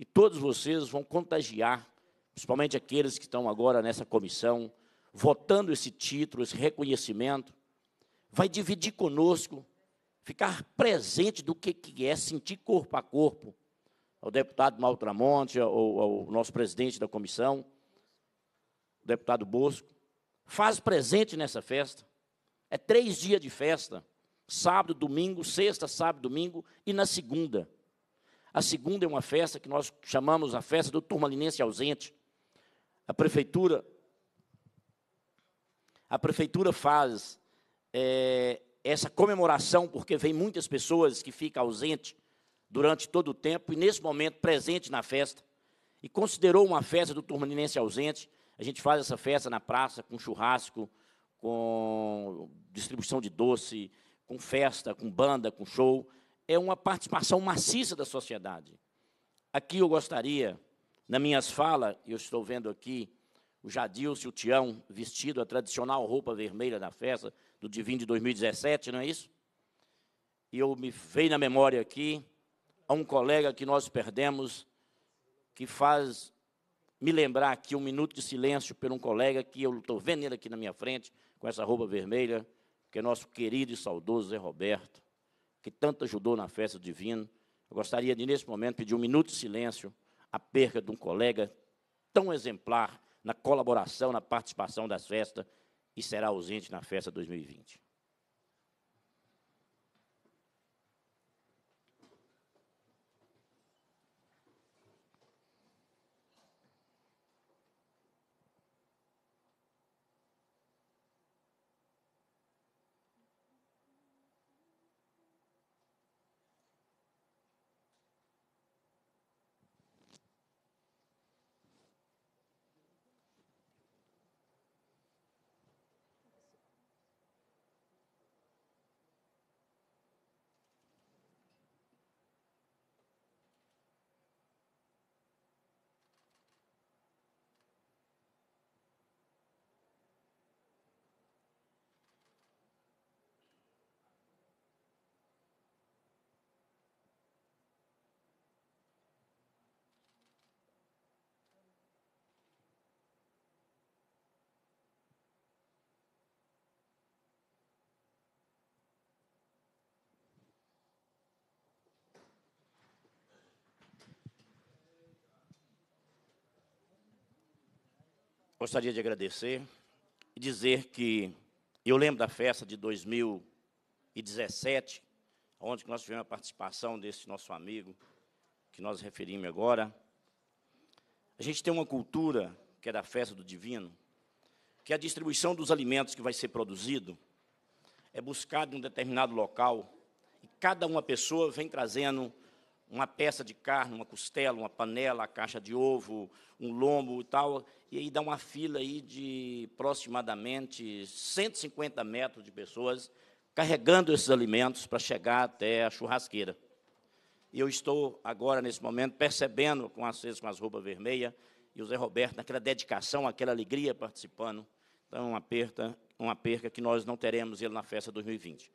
e todos vocês vão contagiar, principalmente aqueles que estão agora nessa comissão, votando esse título, esse reconhecimento, vai dividir conosco, ficar presente do que, que é sentir corpo a corpo ao deputado Maltramonte, ao, ao nosso presidente da comissão, o deputado Bosco. Faz presente nessa festa. É três dias de festa. Sábado, domingo, sexta, sábado, domingo e na segunda. A segunda é uma festa que nós chamamos a festa do turmalinense ausente. A prefeitura a prefeitura faz é, essa comemoração porque vem muitas pessoas que ficam ausentes durante todo o tempo e, nesse momento, presente na festa. E considerou uma festa do Turmaninense ausente. A gente faz essa festa na praça, com churrasco, com distribuição de doce, com festa, com banda, com show. É uma participação maciça da sociedade. Aqui eu gostaria, na minhas falas, eu estou vendo aqui o Jadilson e o Tião vestido a tradicional roupa vermelha da festa do Divino de 2017, não é isso? E eu me veio na memória aqui a um colega que nós perdemos, que faz me lembrar aqui um minuto de silêncio por um colega que eu estou vendo ele aqui na minha frente, com essa roupa vermelha, que é nosso querido e saudoso Zé Roberto, que tanto ajudou na festa divina. Eu gostaria de, nesse momento, pedir um minuto de silêncio à perda de um colega tão exemplar na colaboração, na participação das festas, e será ausente na festa 2020. Gostaria de agradecer e dizer que eu lembro da festa de 2017, onde nós tivemos a participação desse nosso amigo, que nós referimos agora. A gente tem uma cultura, que é da festa do divino, que é a distribuição dos alimentos que vai ser produzido é buscada em um determinado local, e cada uma pessoa vem trazendo uma peça de carne, uma costela, uma panela, a caixa de ovo, um lombo e tal, e aí dá uma fila aí de aproximadamente 150 metros de pessoas carregando esses alimentos para chegar até a churrasqueira. E eu estou agora, nesse momento, percebendo com vocês com as roupas vermelhas, e o Zé Roberto, naquela dedicação, aquela alegria participando. Então, uma perda, uma perca que nós não teremos ele na festa 2020.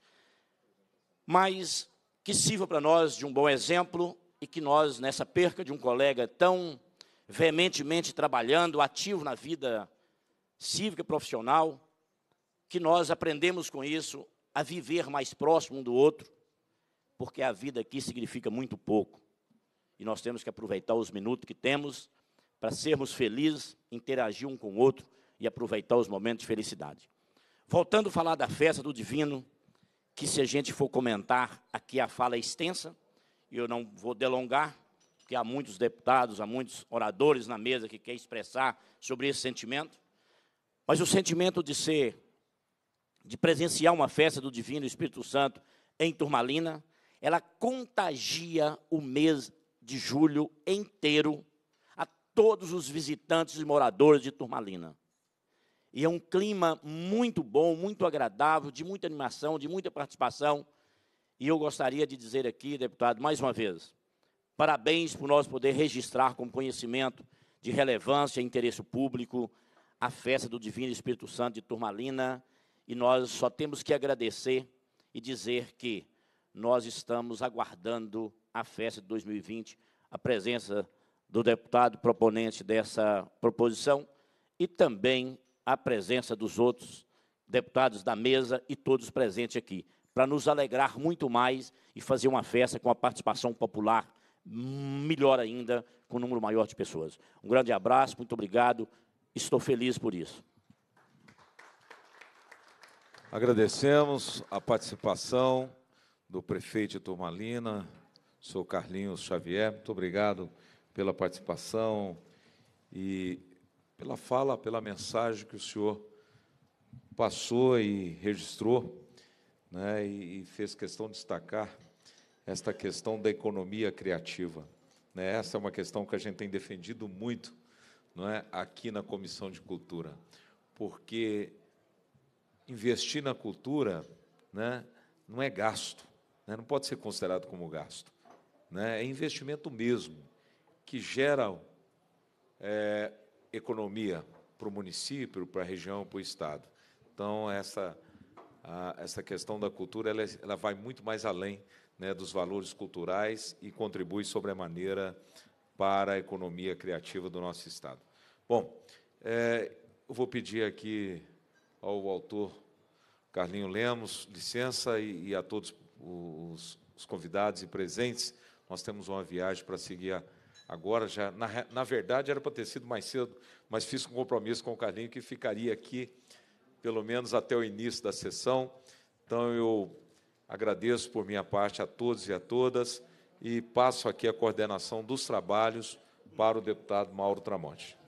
Mas que sirva para nós de um bom exemplo e que nós, nessa perca de um colega tão veementemente trabalhando, ativo na vida cívica e profissional, que nós aprendemos com isso a viver mais próximo um do outro, porque a vida aqui significa muito pouco. E nós temos que aproveitar os minutos que temos para sermos felizes, interagir um com o outro e aproveitar os momentos de felicidade. Voltando a falar da festa do divino, que se a gente for comentar, aqui a fala é extensa, e eu não vou delongar, porque há muitos deputados, há muitos oradores na mesa que querem expressar sobre esse sentimento, mas o sentimento de ser, de presenciar uma festa do Divino Espírito Santo em Turmalina, ela contagia o mês de julho inteiro a todos os visitantes e moradores de Turmalina. E é um clima muito bom, muito agradável, de muita animação, de muita participação. E eu gostaria de dizer aqui, deputado, mais uma vez, parabéns por nós poder registrar como conhecimento de relevância e interesse público a festa do Divino Espírito Santo de Turmalina. E nós só temos que agradecer e dizer que nós estamos aguardando a festa de 2020, a presença do deputado proponente dessa proposição e também a presença dos outros deputados da mesa e todos presentes aqui, para nos alegrar muito mais e fazer uma festa com a participação popular melhor ainda, com um número maior de pessoas. Um grande abraço, muito obrigado, estou feliz por isso. Agradecemos a participação do prefeito Turmalina, sou Carlinhos Xavier, muito obrigado pela participação e pela fala, pela mensagem que o senhor passou e registrou, né, e fez questão de destacar esta questão da economia criativa. Né? Essa é uma questão que a gente tem defendido muito não é, aqui na Comissão de Cultura, porque investir na cultura né, não é gasto, né, não pode ser considerado como gasto. Né, é investimento mesmo, que gera é, economia para o município, para a região, para o Estado. Então, essa, a, essa questão da cultura ela, ela vai muito mais além né, dos valores culturais e contribui sobremaneira para a economia criativa do nosso Estado. Bom, é, eu vou pedir aqui ao autor Carlinho Lemos licença e, e a todos os, os convidados e presentes. Nós temos uma viagem para seguir a agora já, na, na verdade, era para ter sido mais cedo, mas fiz um compromisso com o Carlinho que ficaria aqui, pelo menos até o início da sessão. Então, eu agradeço por minha parte a todos e a todas e passo aqui a coordenação dos trabalhos para o deputado Mauro Tramonte.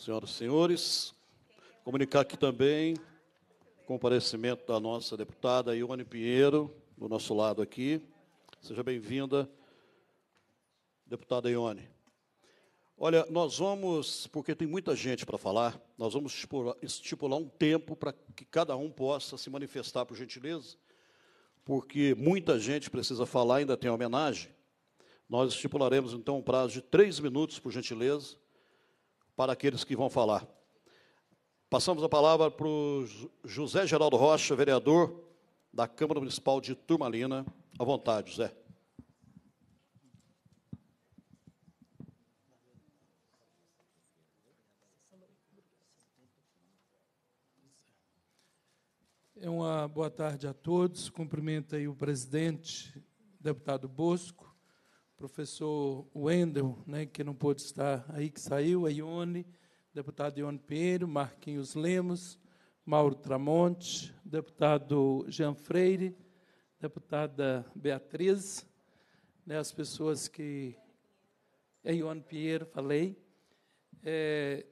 Senhoras e senhores, comunicar aqui também o comparecimento da nossa deputada Ione Pinheiro, do nosso lado aqui. Seja bem-vinda, deputada Ione. Olha, nós vamos, porque tem muita gente para falar, nós vamos estipular, um tempo para que cada um possa se manifestar, por gentileza, porque muita gente precisa falar, ainda tem homenagem. Nós estipularemos, então, um prazo de três minutos, por gentileza, para aqueles que vão falar. Passamos a palavra para o José Geraldo Rocha, vereador da Câmara Municipal de Turmalina. À vontade, José. É uma boa tarde a todos. Cumprimento aí o presidente, deputado Bosco, professor Wendel, né, que não pôde estar aí, que saiu, a Ione, deputado Ione Pinheiro, Marquinhos Lemos, Mauro Tramonte, deputado Jean Freire, deputada Beatriz, né, as pessoas que. É Ione Pinheiro, falei. É,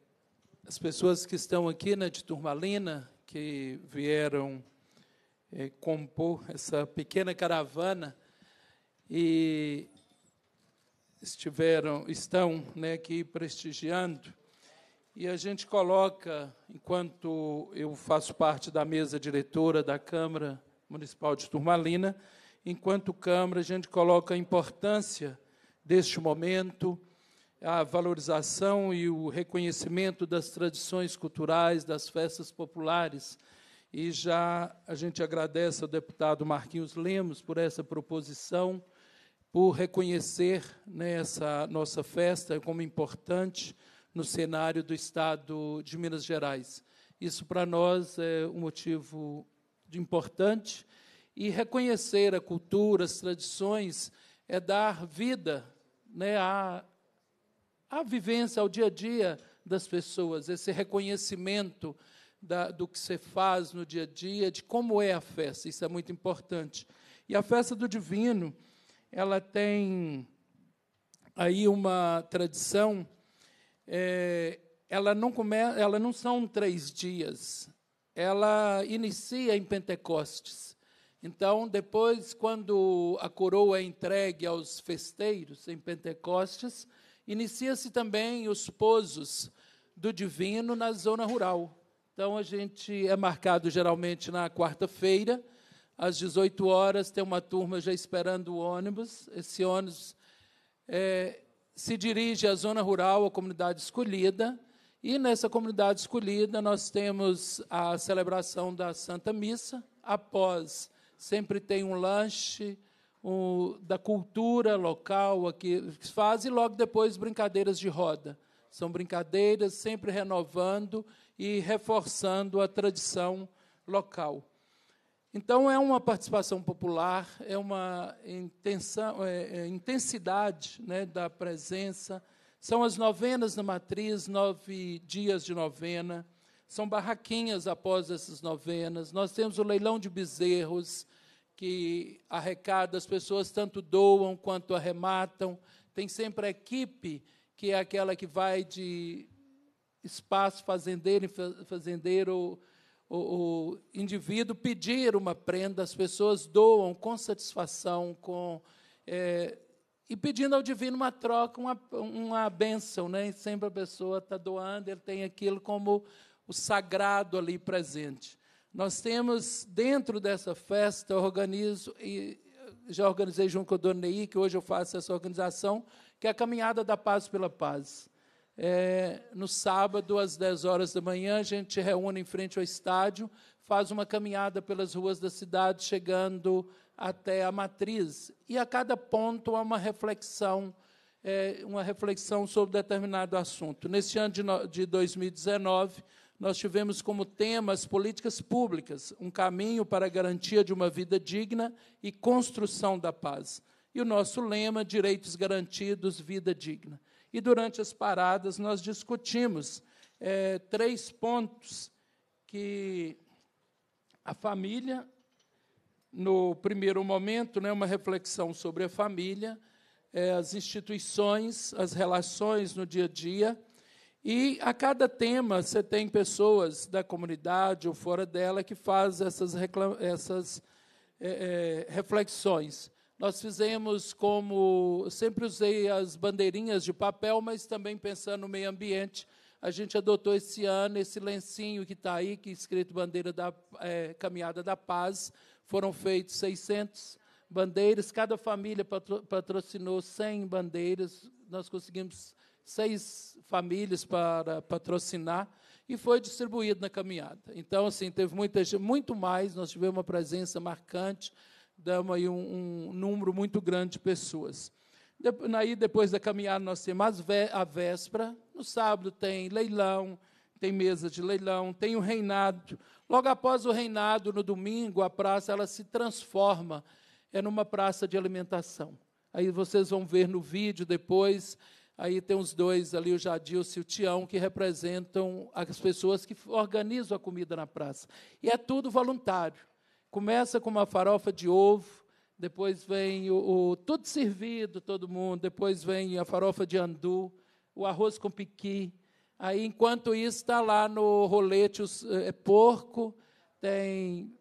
as pessoas que estão aqui né, de Turmalina, que vieram é, compor essa pequena caravana. E estiveram, estão né, aqui prestigiando. E a gente coloca, enquanto eu faço parte da mesa diretora da Câmara Municipal de Turmalina, enquanto Câmara, a gente coloca a importância deste momento, a valorização e o reconhecimento das tradições culturais, das festas populares. E já a gente agradece ao deputado Marquinhos Lemos por essa proposição por reconhecer né, essa nossa festa como importante no cenário do Estado de Minas Gerais. Isso para nós é um motivo importante e reconhecer a cultura, as tradições é dar vida, né, à, à vivência, ao dia a dia das pessoas, esse reconhecimento da, do que você faz no dia a dia, de como é a festa, isso é muito importante. E a festa do Divino, ela tem aí uma tradição, é, ela, não come, ela não são três dias, ela inicia em Pentecostes. Então, depois, quando a coroa é entregue aos festeiros em Pentecostes, inicia-se também os pousos do divino na zona rural. Então, a gente é marcado geralmente na quarta-feira, às 18 horas tem uma turma já esperando o ônibus. Esse ônibus é, se dirige à zona rural, à comunidade escolhida. E nessa comunidade escolhida nós temos a celebração da Santa Missa. Após, sempre tem um lanche um, da cultura local aqui que faz e logo depois brincadeiras de roda. São brincadeiras sempre renovando e reforçando a tradição local. Então, é uma participação popular, é uma intenção, é, é, intensidade né, da presença. São as novenas na matriz, nove dias de novena. São barraquinhas após essas novenas. Nós temos o leilão de bezerros, que arrecada, as pessoas tanto doam quanto arrematam. Tem sempre a equipe, que é aquela que vai de espaço fazendeiro em fazendeiro o, o indivíduo pedir uma prenda, as pessoas doam com satisfação, com é, e pedindo ao divino uma troca, uma, uma bênção. Né? sempre a pessoa está doando, ele tem aquilo como o sagrado ali presente. Nós temos, dentro dessa festa, organizo, e já organizei junto com o Dona Ney, que hoje eu faço essa organização, que é a Caminhada da Paz pela Paz. É, no sábado, às 10 horas da manhã, a gente reúne em frente ao estádio, faz uma caminhada pelas ruas da cidade, chegando até a matriz. E a cada ponto há uma reflexão, é, uma reflexão sobre determinado assunto. Neste ano de, no, de 2019, nós tivemos como tema as políticas públicas, um caminho para a garantia de uma vida digna e construção da paz. E o nosso lema, direitos garantidos, vida digna. E durante as paradas nós discutimos é, três pontos que a família, no primeiro momento, né, uma reflexão sobre a família, é, as instituições, as relações no dia a dia. E a cada tema você tem pessoas da comunidade ou fora dela que fazem essas, essas é, é, reflexões. Nós fizemos como. Sempre usei as bandeirinhas de papel, mas também pensando no meio ambiente. A gente adotou esse ano esse lencinho que está aí, que é escrito Bandeira da é, Caminhada da Paz. Foram feitos 600 bandeiras, cada família patro, patrocinou 100 bandeiras. Nós conseguimos seis famílias para patrocinar e foi distribuído na caminhada. Então, assim, teve muita, muito mais, nós tivemos uma presença marcante damos aí um, um número muito grande de pessoas. De, aí, depois da caminhada, nós temos a véspera. No sábado tem leilão, tem mesa de leilão, tem o reinado. Logo após o reinado, no domingo, a praça ela se transforma é numa praça de alimentação. Aí vocês vão ver no vídeo depois, aí tem os dois ali, o Jadilson e o Tião, que representam as pessoas que organizam a comida na praça. E é tudo voluntário. Começa com uma farofa de ovo, depois vem o, o, tudo servido, todo mundo, depois vem a farofa de andu, o arroz com piqui. Aí, enquanto isso, está lá no rolete os, é, é, porco, tem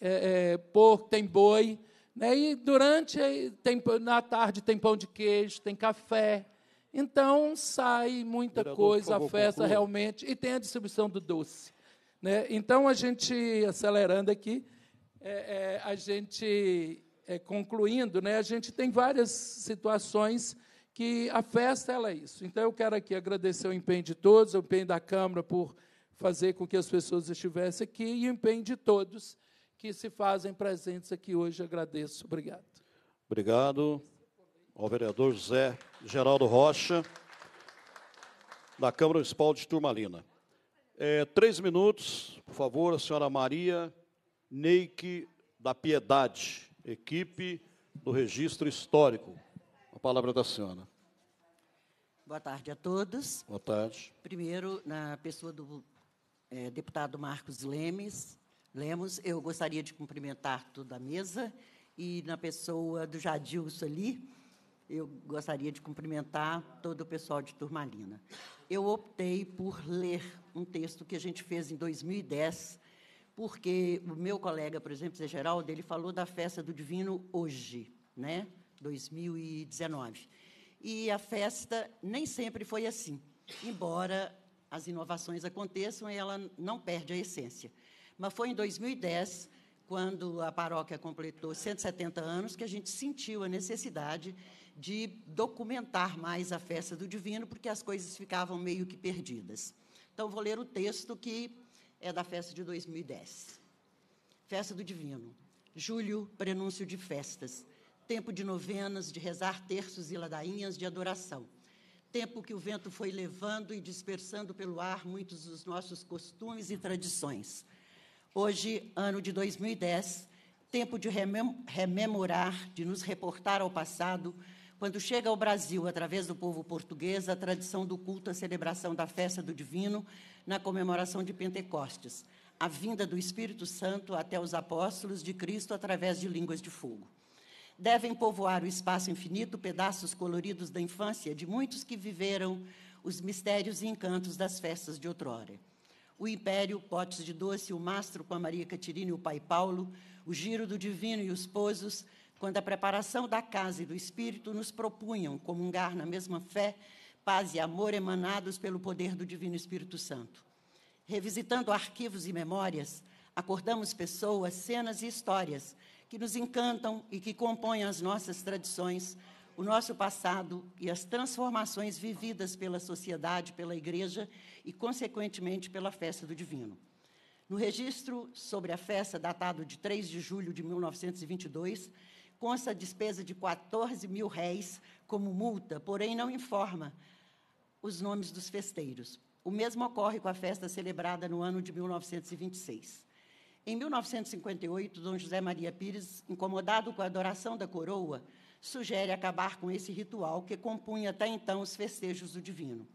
é, é, porco, tem boi. Né? E durante, tem, na tarde, tem pão de queijo, tem café. Então, sai muita coisa, favor, a festa conclua. realmente. E tem a distribuição do doce. Né? Então, a gente, acelerando aqui, é, é, a gente, é, concluindo, né, a gente tem várias situações que a festa ela é isso. Então, eu quero aqui agradecer o empenho de todos, o empenho da Câmara por fazer com que as pessoas estivessem aqui e o empenho de todos que se fazem presentes aqui hoje. Agradeço. Obrigado. Obrigado ao vereador José Geraldo Rocha, da Câmara Municipal de Turmalina. É, três minutos, por favor, a senhora Maria Neike da Piedade, equipe do Registro Histórico. A palavra da senhora. Boa tarde a todos. Boa tarde. Primeiro, na pessoa do é, deputado Marcos Lemes, Lemos, eu gostaria de cumprimentar toda a mesa e na pessoa do Jadilson ali, eu gostaria de cumprimentar todo o pessoal de Turmalina. Eu optei por ler um texto que a gente fez em 2010 porque o meu colega, por exemplo, Zé Geraldo, ele falou da festa do Divino hoje, né? 2019. E a festa nem sempre foi assim. Embora as inovações aconteçam, ela não perde a essência. Mas foi em 2010, quando a paróquia completou 170 anos, que a gente sentiu a necessidade de documentar mais a festa do Divino, porque as coisas ficavam meio que perdidas. Então, vou ler o texto que é da festa de 2010. Festa do Divino. Julho, prenúncio de festas. Tempo de novenas, de rezar terços e ladainhas de adoração. Tempo que o vento foi levando e dispersando pelo ar muitos dos nossos costumes e tradições. Hoje, ano de 2010, tempo de remem rememorar, de nos reportar ao passado, quando chega ao Brasil, através do povo português, a tradição do culto à celebração da festa do Divino na comemoração de Pentecostes, a vinda do Espírito Santo até os apóstolos de Cristo através de línguas de fogo. Devem povoar o espaço infinito pedaços coloridos da infância de muitos que viveram os mistérios e encantos das festas de outrora o Império, Potes de Doce, o Mastro com a Maria Catirina e o Pai Paulo, o Giro do Divino e os Pozos, quando a preparação da casa e do espírito nos propunham comungar na mesma fé, paz e amor emanados pelo poder do Divino Espírito Santo. Revisitando arquivos e memórias, acordamos pessoas, cenas e histórias que nos encantam e que compõem as nossas tradições, o nosso passado e as transformações vividas pela sociedade, pela igreja e, consequentemente, pela festa do Divino. No registro sobre a festa datado de 3 de julho de 1922, consta a despesa de 14 mil réis como multa, porém não informa os nomes dos festeiros. O mesmo ocorre com a festa celebrada no ano de 1926. Em 1958, Dom José Maria Pires, incomodado com a adoração da coroa, sugere acabar com esse ritual que compunha até então os festejos do divino.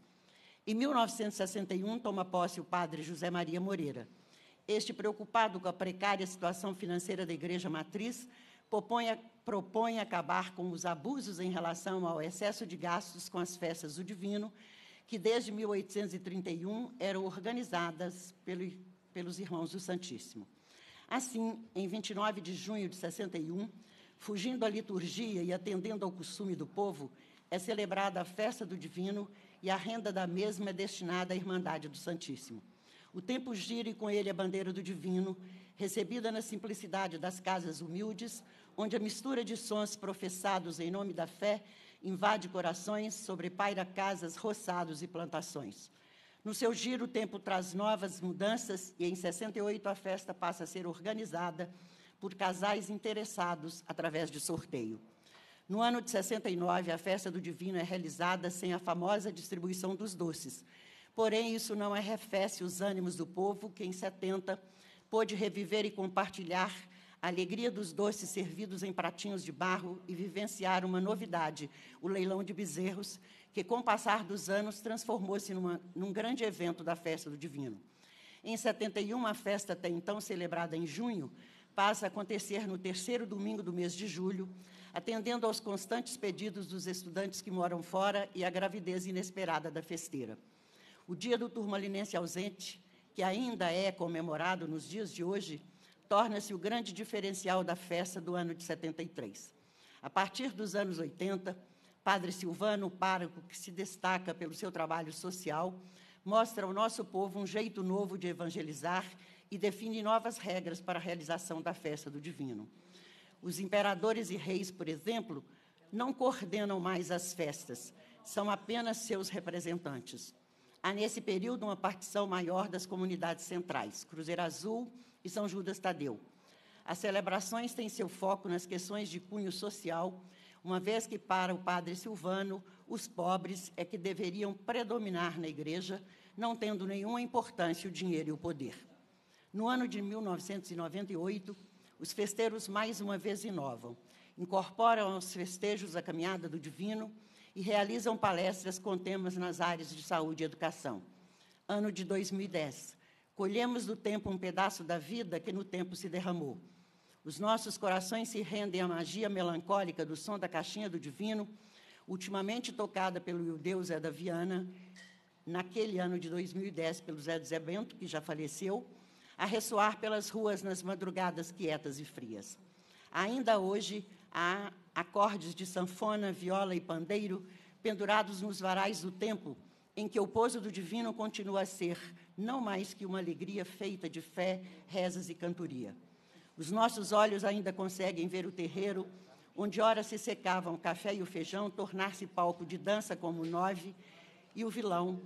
Em 1961, toma posse o padre José Maria Moreira. Este, preocupado com a precária situação financeira da Igreja Matriz, propõe a propõe acabar com os abusos em relação ao excesso de gastos com as festas do Divino, que desde 1831 eram organizadas pelo, pelos Irmãos do Santíssimo. Assim, em 29 de junho de 61, fugindo à liturgia e atendendo ao costume do povo, é celebrada a festa do Divino e a renda da mesma é destinada à Irmandade do Santíssimo. O tempo gira e com ele a bandeira do Divino, recebida na simplicidade das casas humildes, onde a mistura de sons professados em nome da fé invade corações, sobrepaira casas, roçados e plantações. No seu giro, o tempo traz novas mudanças e em 68 a festa passa a ser organizada por casais interessados através de sorteio. No ano de 69, a festa do Divino é realizada sem a famosa distribuição dos doces. Porém, isso não arrefece os ânimos do povo, que em 70 pôde reviver e compartilhar a alegria dos doces servidos em pratinhos de barro e vivenciar uma novidade, o leilão de bezerros, que, com o passar dos anos, transformou-se num grande evento da festa do Divino. Em 71, a festa até então celebrada em junho passa a acontecer no terceiro domingo do mês de julho, atendendo aos constantes pedidos dos estudantes que moram fora e à gravidez inesperada da festeira. O dia do turmalinense ausente, que ainda é comemorado nos dias de hoje, torna-se o grande diferencial da festa do ano de 73. A partir dos anos 80, Padre Silvano, pároco que se destaca pelo seu trabalho social, mostra ao nosso povo um jeito novo de evangelizar e define novas regras para a realização da festa do divino. Os imperadores e reis, por exemplo, não coordenam mais as festas, são apenas seus representantes. Há nesse período uma partição maior das comunidades centrais, Cruzeiro Azul, e São Judas Tadeu. As celebrações têm seu foco nas questões de cunho social, uma vez que, para o padre Silvano, os pobres é que deveriam predominar na igreja, não tendo nenhuma importância o dinheiro e o poder. No ano de 1998, os festeiros mais uma vez inovam, incorporam aos festejos a caminhada do divino e realizam palestras com temas nas áreas de saúde e educação. Ano de 2010, Colhemos do tempo um pedaço da vida que no tempo se derramou. Os nossos corações se rendem à magia melancólica do som da caixinha do divino, ultimamente tocada pelo Deus Zé da Viana, naquele ano de 2010 pelo Zé Zé Bento, que já faleceu, a ressoar pelas ruas nas madrugadas quietas e frias. Ainda hoje há acordes de sanfona, viola e pandeiro pendurados nos varais do tempo em que o pouso do divino continua a ser não mais que uma alegria feita de fé, rezas e cantoria. Os nossos olhos ainda conseguem ver o terreiro onde ora se secavam o café e o feijão, tornar-se palco de dança como nove, e o vilão,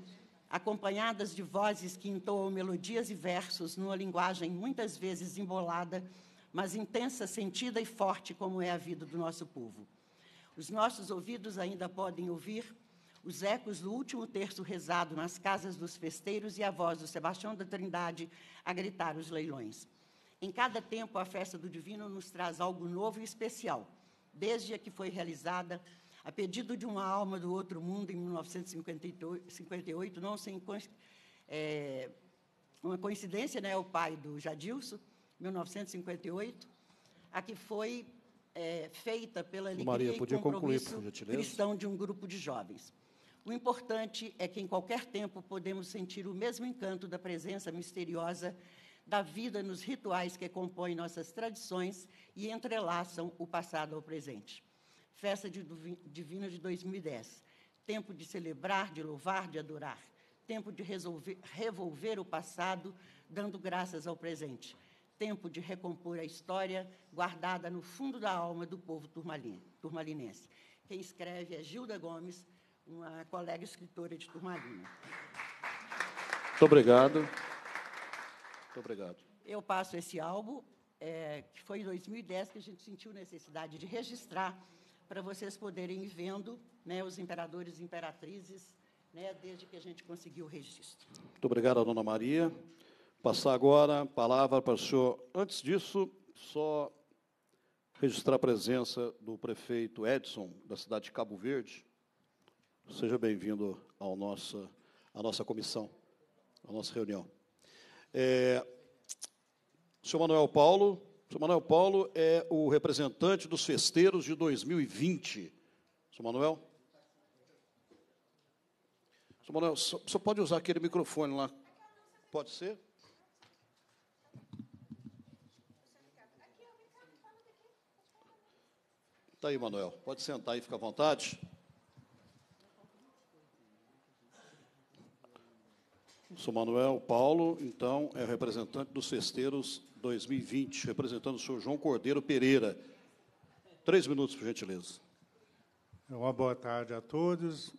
acompanhadas de vozes que entoam melodias e versos numa linguagem muitas vezes embolada, mas intensa, sentida e forte como é a vida do nosso povo. Os nossos ouvidos ainda podem ouvir os ecos do último terço rezado nas casas dos festeiros e a voz do Sebastião da Trindade a gritar os leilões. Em cada tempo, a festa do Divino nos traz algo novo e especial. Desde a que foi realizada, a pedido de uma alma do outro mundo, em 1958, não sem é, uma coincidência, né, o pai do Jadilson, 1958, a que foi é, feita pela alegria Maria, podia e compromisso concluir, por gentileza. cristão de um grupo de jovens. O importante é que, em qualquer tempo, podemos sentir o mesmo encanto da presença misteriosa da vida nos rituais que compõem nossas tradições e entrelaçam o passado ao presente. Festa Divina de 2010. Tempo de celebrar, de louvar, de adorar. Tempo de resolver, revolver o passado, dando graças ao presente. Tempo de recompor a história guardada no fundo da alma do povo turmalinense. Quem escreve é Gilda Gomes, uma colega escritora de Turmalina. Muito obrigado. Muito obrigado. Eu passo esse álbum, é, que foi em 2010 que a gente sentiu necessidade de registrar, para vocês poderem ir vendo né, os imperadores e imperatrizes, né, desde que a gente conseguiu o registro. Muito obrigado, dona Maria. Passar agora a palavra para o senhor. Antes disso, só registrar a presença do prefeito Edson, da cidade de Cabo Verde, Seja bem-vindo à nossa à nossa comissão, à nossa reunião. É, o senhor Manuel Paulo, senhor Manuel Paulo é o representante dos festeiros de 2020. Senhor Manuel? Senhor Manuel, você pode usar aquele microfone lá? Pode ser? Está aí, Manuel. Pode sentar aí, fica à vontade. Sou Manuel Paulo, então é representante dos Festeiros 2020, representando o senhor João Cordeiro Pereira. Três minutos, por gentileza. É uma boa tarde a todos.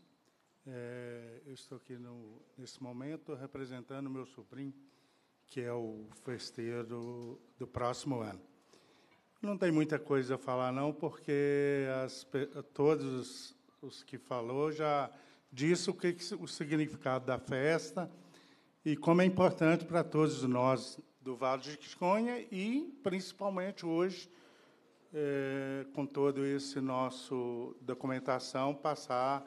É, eu estou aqui no, nesse momento representando meu sobrinho, que é o festeiro do, próximo ano. Não tem muita coisa a falar, não, porque as, todos os que falou já disse o, que, o significado da festa e como é importante para todos nós do Vale de Quisconha e, principalmente, hoje, é, com todo esse nosso documentação, passar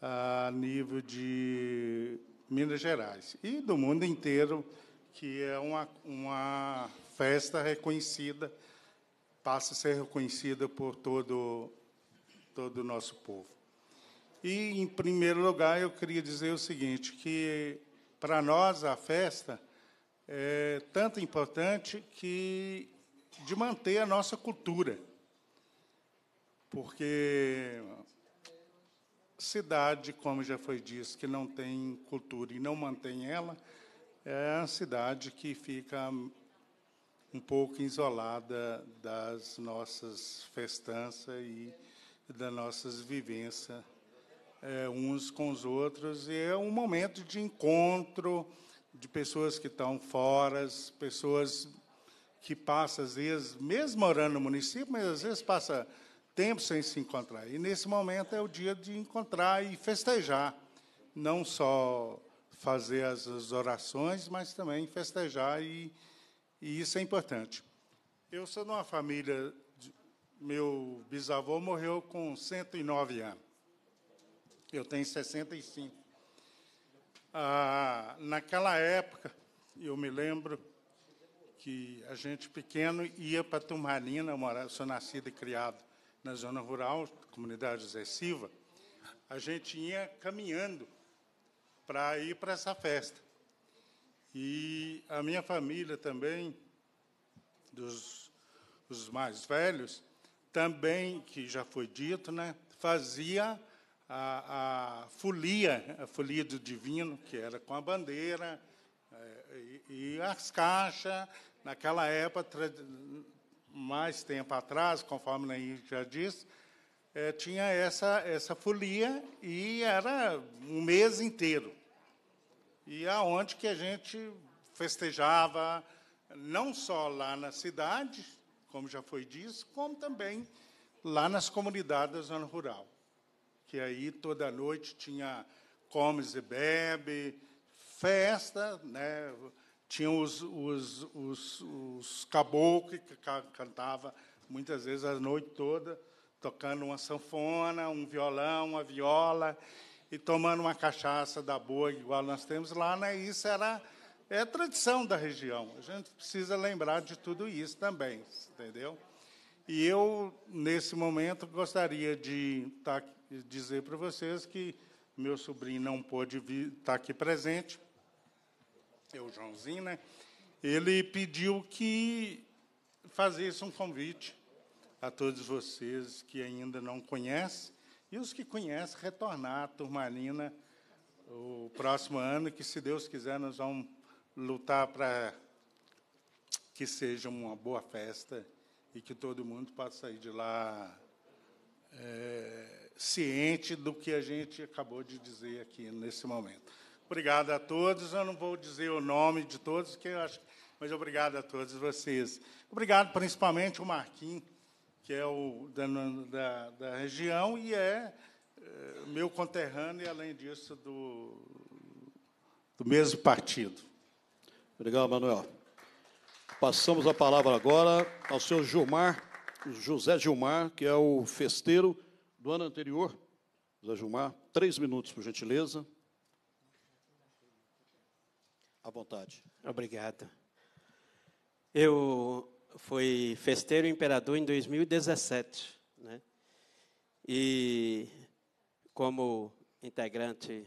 a nível de Minas Gerais e do mundo inteiro, que é uma, uma festa reconhecida, passa a ser reconhecida por todo todo o nosso povo. E, em primeiro lugar, eu queria dizer o seguinte, que para nós a festa é tanto importante que de manter a nossa cultura. Porque cidade, como já foi dito, que não tem cultura e não mantém ela, é a cidade que fica um pouco isolada das nossas festanças e das nossas vivências é, uns com os outros, e é um momento de encontro de pessoas que estão fora, pessoas que passam, às vezes, mesmo morando no município, mas às vezes passa tempo sem se encontrar. E nesse momento é o dia de encontrar e festejar, não só fazer as orações, mas também festejar, e, e isso é importante. Eu sou de uma família, meu bisavô morreu com 109 anos. Eu tenho 65. Ah, naquela época, eu me lembro que a gente pequeno ia para Turmalina, eu sou nascido e criado na zona rural, comunidade Silva. a gente ia caminhando para ir para essa festa. E a minha família também, dos mais velhos, também, que já foi dito, né, fazia a, a folia, a folia do divino, que era com a bandeira é, e, e as caixas, naquela época, mais tempo atrás, conforme a já disse, é, tinha essa, essa folia e era um mês inteiro. E aonde que a gente festejava, não só lá na cidade, como já foi dito, como também lá nas comunidades da zona rural que aí toda noite tinha comes e bebe, festa, né? tinha os, os, os, os caboclos que cantava muitas vezes a noite toda, tocando uma sanfona, um violão, uma viola, e tomando uma cachaça da boa, igual nós temos lá, né? isso era é tradição da região. A gente precisa lembrar de tudo isso também, entendeu? E eu, nesse momento, gostaria de estar tá dizer para vocês que meu sobrinho não pôde estar tá aqui presente, é o Joãozinho, né? Ele pediu que fizesse um convite a todos vocês que ainda não conhecem e os que conhecem retornar à Turmalina o próximo ano, que se Deus quiser nós vamos lutar para que seja uma boa festa e que todo mundo possa sair de lá é, ciente do que a gente acabou de dizer aqui nesse momento. Obrigado a todos. Eu não vou dizer o nome de todos, que eu acho, mas obrigado a todos vocês. Obrigado principalmente o Marquinhos, que é o da, da, da região e é, é meu conterrâneo e além disso do do mesmo partido. Obrigado, Manuel. Passamos a palavra agora ao senhor Gilmar, José Gilmar, que é o festeiro do ano anterior, Zajumar, Gilmar. Três minutos, por gentileza. À vontade. Obrigado. Eu fui festeiro imperador em 2017, né? E como integrante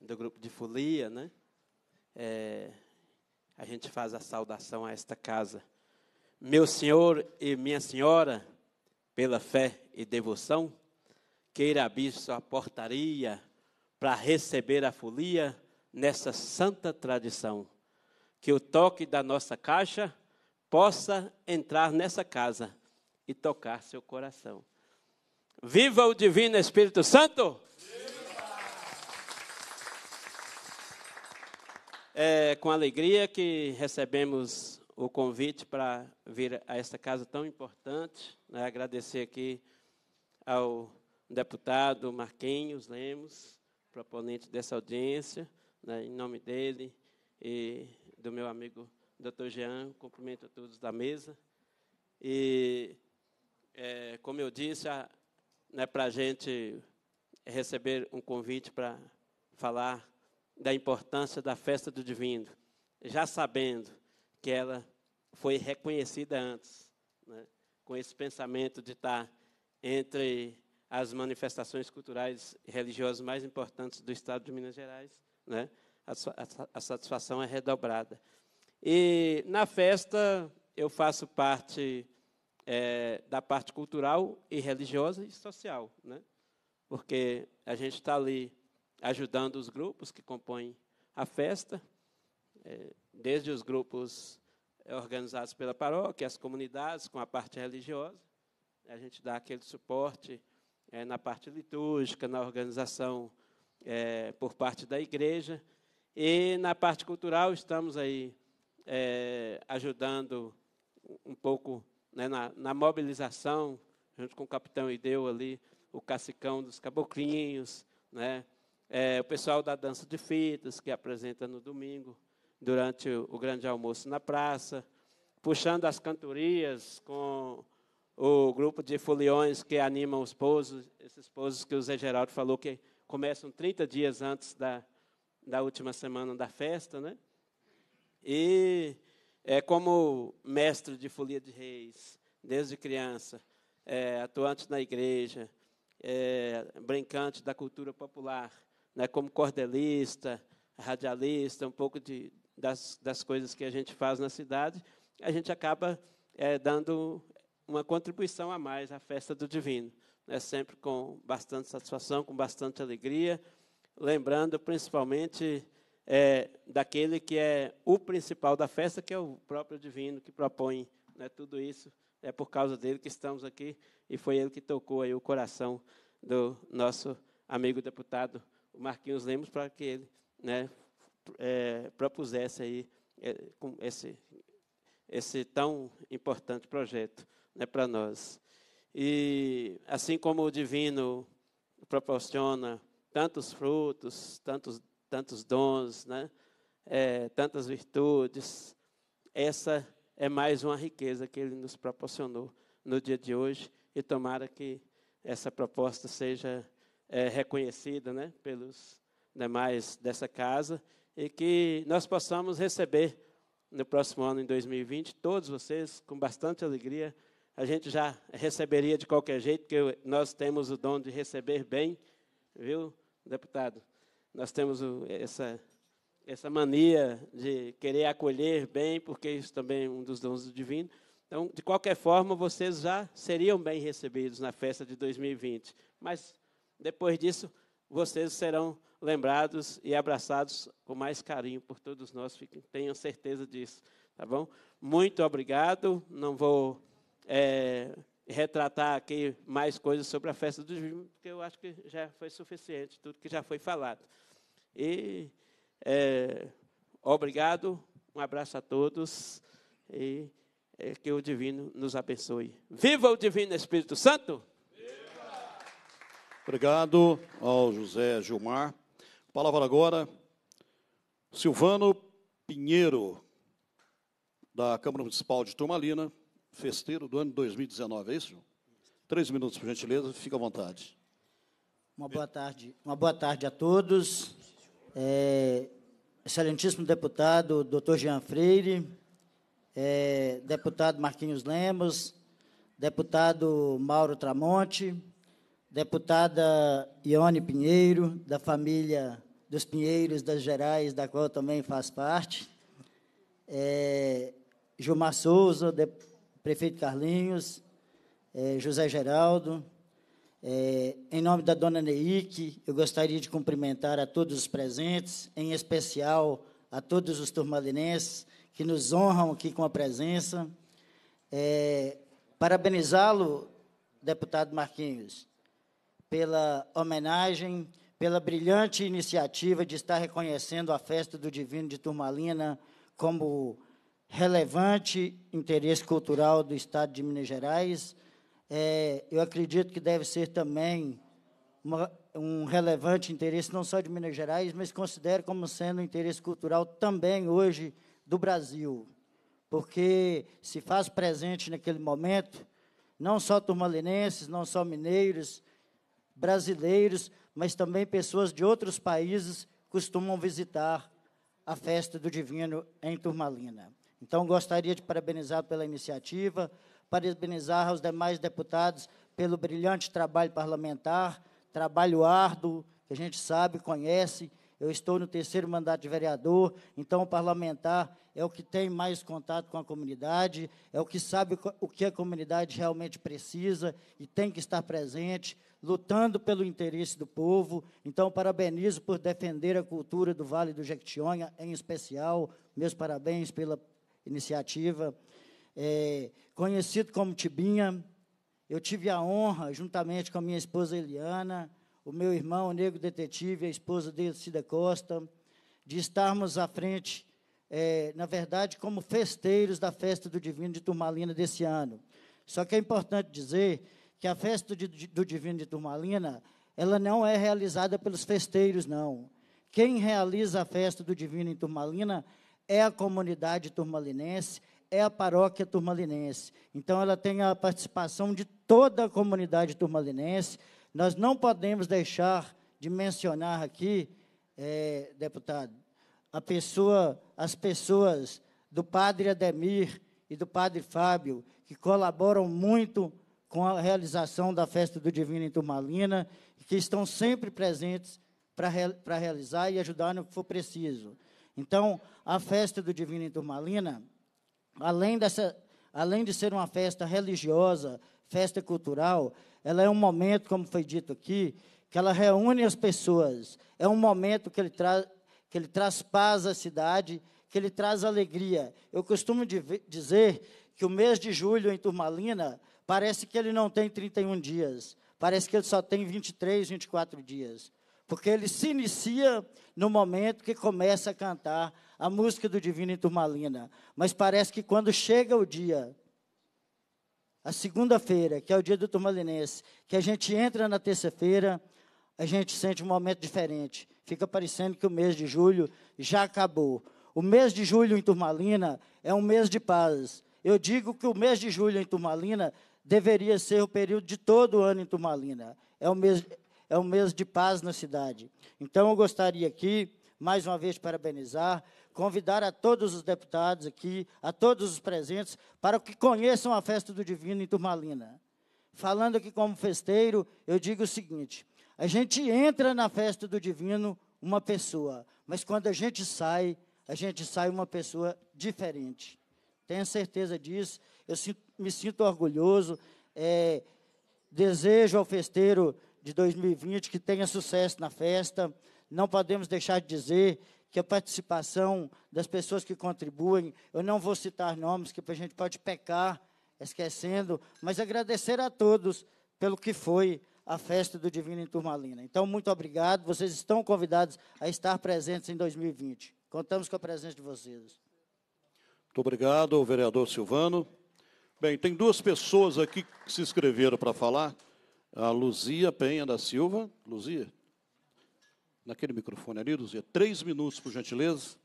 do grupo de folia, né? É, a gente faz a saudação a esta casa. Meu senhor e minha senhora, pela fé e devoção, queira abrir sua portaria para receber a folia nessa santa tradição. Que o toque da nossa caixa possa entrar nessa casa e tocar seu coração. Viva o Divino Espírito Santo! É com alegria que recebemos o convite para vir a esta casa tão importante. Né? Agradecer aqui ao deputado Marquinhos Lemos, proponente dessa audiência, né, em nome dele e do meu amigo Dr. Jean, cumprimento a todos da mesa. E, é, como eu disse, né, para a gente receber um convite para falar da importância da festa do divino, já sabendo que ela foi reconhecida antes, né, com esse pensamento de estar entre as manifestações culturais e religiosas mais importantes do estado de Minas Gerais, né? a, a, a satisfação é redobrada. E na festa eu faço parte é, da parte cultural e religiosa e social, né? porque a gente está ali ajudando os grupos que compõem a festa, é, desde os grupos é, organizados pela paróquia, as comunidades com a parte religiosa, a gente dá aquele suporte é, na parte litúrgica, na organização é, por parte da igreja. E na parte cultural, estamos aí é, ajudando um pouco né, na, na, mobilização, junto com o capitão Ideu ali, o cacicão dos caboclinhos, né, é, o pessoal da dança de fitas, que apresenta no domingo, durante o, o grande almoço na praça, puxando as cantorias com o grupo de foliões que animam os pousos, esses pousos que o Zé Geraldo falou que começam 30 dias antes da, da última semana da festa, né? E é como mestre de folia de reis, desde criança, é, atuante na igreja, é, brincante da cultura popular, né, como cordelista, radialista, um pouco de, das, das coisas que a gente faz na cidade, a gente acaba é, dando uma contribuição a mais à festa do divino. É sempre com bastante satisfação, com bastante alegria, lembrando principalmente é, daquele que é o principal da festa, que é o próprio divino que propõe né, tudo isso. É por causa dele que estamos aqui e foi ele que tocou aí o coração do nosso amigo deputado Marquinhos Lemos para que ele né, é, propusesse aí é, com esse, esse tão importante projeto né, para nós. E assim como o divino proporciona tantos frutos, tantos, tantos dons, né, é, tantas virtudes, essa é mais uma riqueza que ele nos proporcionou no dia de hoje e tomara que essa proposta seja é, reconhecida né, pelos demais dessa casa e que nós possamos receber no próximo ano, em 2020, todos vocês com bastante alegria a gente já receberia de qualquer jeito, porque nós temos o dom de receber bem, viu, deputado? Nós temos o, essa, essa mania de querer acolher bem, porque isso também é um dos dons do divino. Então, de qualquer forma, vocês já seriam bem recebidos na festa de 2020. Mas, depois disso, vocês serão lembrados e abraçados com mais carinho por todos nós, fiquem, tenham certeza disso, tá bom? Muito obrigado, não vou é, retratar aqui mais coisas sobre a festa dos vinhos, porque eu acho que já foi suficiente, tudo que já foi falado. E é, obrigado, um abraço a todos e é, que o Divino nos abençoe. Viva o Divino Espírito Santo! Viva! Obrigado ao José Gilmar. Palavra agora, Silvano Pinheiro, da Câmara Municipal de Turmalina festeiro do ano 2019, é isso, João? Três minutos, por gentileza, fica à vontade. Uma boa tarde, uma boa tarde a todos. É, excelentíssimo deputado, doutor Jean Freire, é, deputado Marquinhos Lemos, deputado Mauro Tramonte, deputada Ione Pinheiro, da família dos Pinheiros das Gerais, da qual também faz parte, é, Gilmar Souza, deputado prefeito Carlinhos, é, José Geraldo. É, em nome da dona Neike, eu gostaria de cumprimentar a todos os presentes, em especial a todos os turmalinenses que nos honram aqui com a presença. É, Parabenizá-lo, deputado Marquinhos, pela homenagem, pela brilhante iniciativa de estar reconhecendo a festa do Divino de Turmalina como relevante interesse cultural do Estado de Minas Gerais. É, eu acredito que deve ser também uma, um relevante interesse não só de Minas Gerais, mas considero como sendo um interesse cultural também hoje do Brasil, porque se faz presente naquele momento não só turmalinenses, não só mineiros, brasileiros, mas também pessoas de outros países costumam visitar a festa do Divino em Turmalina. Então, gostaria de parabenizar pela iniciativa, parabenizar os demais deputados pelo brilhante trabalho parlamentar, trabalho árduo, que a gente sabe, conhece. Eu estou no terceiro mandato de vereador, então o parlamentar é o que tem mais contato com a comunidade, é o que sabe o que a comunidade realmente precisa e tem que estar presente, lutando pelo interesse do povo. Então, parabenizo por defender a cultura do Vale do Jequitinhonha, em especial. Meus parabéns pela iniciativa, é, conhecido como Tibinha. Eu tive a honra, juntamente com a minha esposa Eliana, o meu irmão, o negro detetive, a esposa dele, Cida Costa, de estarmos à frente, é, na verdade, como festeiros da festa do Divino de Turmalina desse ano. Só que é importante dizer que a festa do Divino de Turmalina, ela não é realizada pelos festeiros, não. Quem realiza a festa do Divino em Turmalina é a comunidade turmalinense, é a paróquia turmalinense. Então, ela tem a participação de toda a comunidade turmalinense. Nós não podemos deixar de mencionar aqui, é, deputado, a pessoa, as pessoas do padre Ademir e do padre Fábio, que colaboram muito com a realização da festa do Divino em Turmalina, que estão sempre presentes para realizar e ajudar no que for preciso. Então, a festa do Divino em Turmalina, além, dessa, além de ser uma festa religiosa, festa cultural, ela é um momento, como foi dito aqui, que ela reúne as pessoas. É um momento que ele, tra que ele traz paz à cidade, que ele traz alegria. Eu costumo dizer que o mês de julho em Turmalina parece que ele não tem 31 dias, parece que ele só tem 23, 24 dias porque ele se inicia no momento que começa a cantar a música do Divino Turmalina. Mas parece que quando chega o dia, a segunda-feira, que é o dia do Turmalinense, que a gente entra na terça-feira, a gente sente um momento diferente. Fica parecendo que o mês de julho já acabou. O mês de julho em Turmalina é um mês de paz. Eu digo que o mês de julho em Turmalina deveria ser o período de todo o ano em Turmalina. É o mês, é um mês de paz na cidade. Então, eu gostaria aqui, mais uma vez, parabenizar, convidar a todos os deputados aqui, a todos os presentes, para que conheçam a festa do Divino em Turmalina. Falando aqui como festeiro, eu digo o seguinte: a gente entra na festa do Divino uma pessoa, mas quando a gente sai, a gente sai uma pessoa diferente. Tenho certeza disso, eu me sinto orgulhoso. É, desejo ao festeiro de 2020 que tenha sucesso na festa. Não podemos deixar de dizer que a participação das pessoas que contribuem, eu não vou citar nomes, que a gente pode pecar esquecendo, mas agradecer a todos pelo que foi a festa do Divino em Turmalina. Então, muito obrigado. Vocês estão convidados a estar presentes em 2020. Contamos com a presença de vocês. Muito obrigado, vereador Silvano. Bem, tem duas pessoas aqui que se inscreveram para falar a Luzia Penha da Silva. Luzia, naquele microfone ali, Luzia. Três minutos, por gentileza.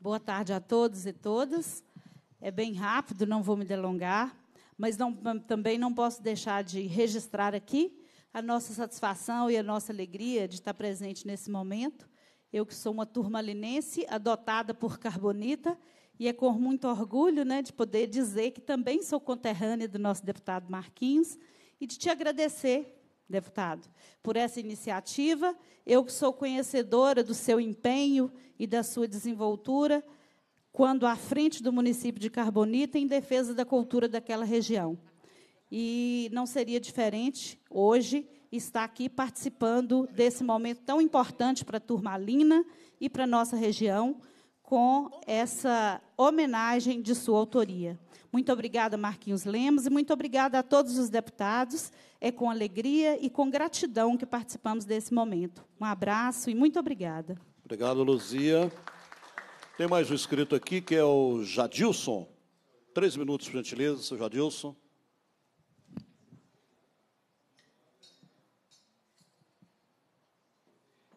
Boa tarde a todos e todas. É bem rápido, não vou me delongar, mas não, também não posso deixar de registrar aqui a nossa satisfação e a nossa alegria de estar presente nesse momento. Eu que sou uma turmalinense adotada por Carbonita e é com muito orgulho né, de poder dizer que também sou conterrânea do nosso deputado Marquinhos e de te agradecer, deputado, por essa iniciativa. Eu que sou conhecedora do seu empenho e da sua desenvoltura quando à frente do município de Carbonita em defesa da cultura daquela região. E não seria diferente hoje estar aqui participando desse momento tão importante para Turmalina e para a nossa região com essa homenagem de sua autoria. Muito obrigada, Marquinhos Lemos, e muito obrigada a todos os deputados. É com alegria e com gratidão que participamos desse momento. Um abraço e muito obrigada. Obrigado, Luzia. Tem mais um inscrito aqui, que é o Jadilson. Três minutos, por gentileza, seu Jadilson.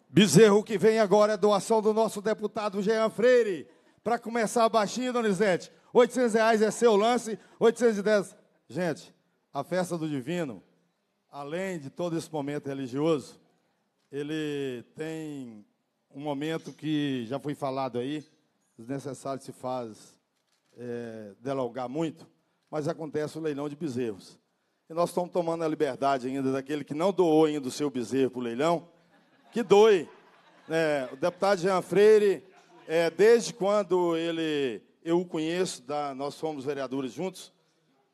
Bezerro que vem agora é doação do nosso deputado Jean Freire. Para começar baixinho, Donizete. 800 reais é seu lance, 810. Gente, a festa do Divino, além de todo esse momento religioso, ele tem um momento que já foi falado aí, desnecessário se faz é, delongar muito, mas acontece o leilão de bezerros. E nós estamos tomando a liberdade ainda daquele que não doou ainda o seu bezerro para o leilão, que doe. É, o deputado Jean Freire, é, desde quando ele eu o conheço, da, nós fomos vereadores juntos.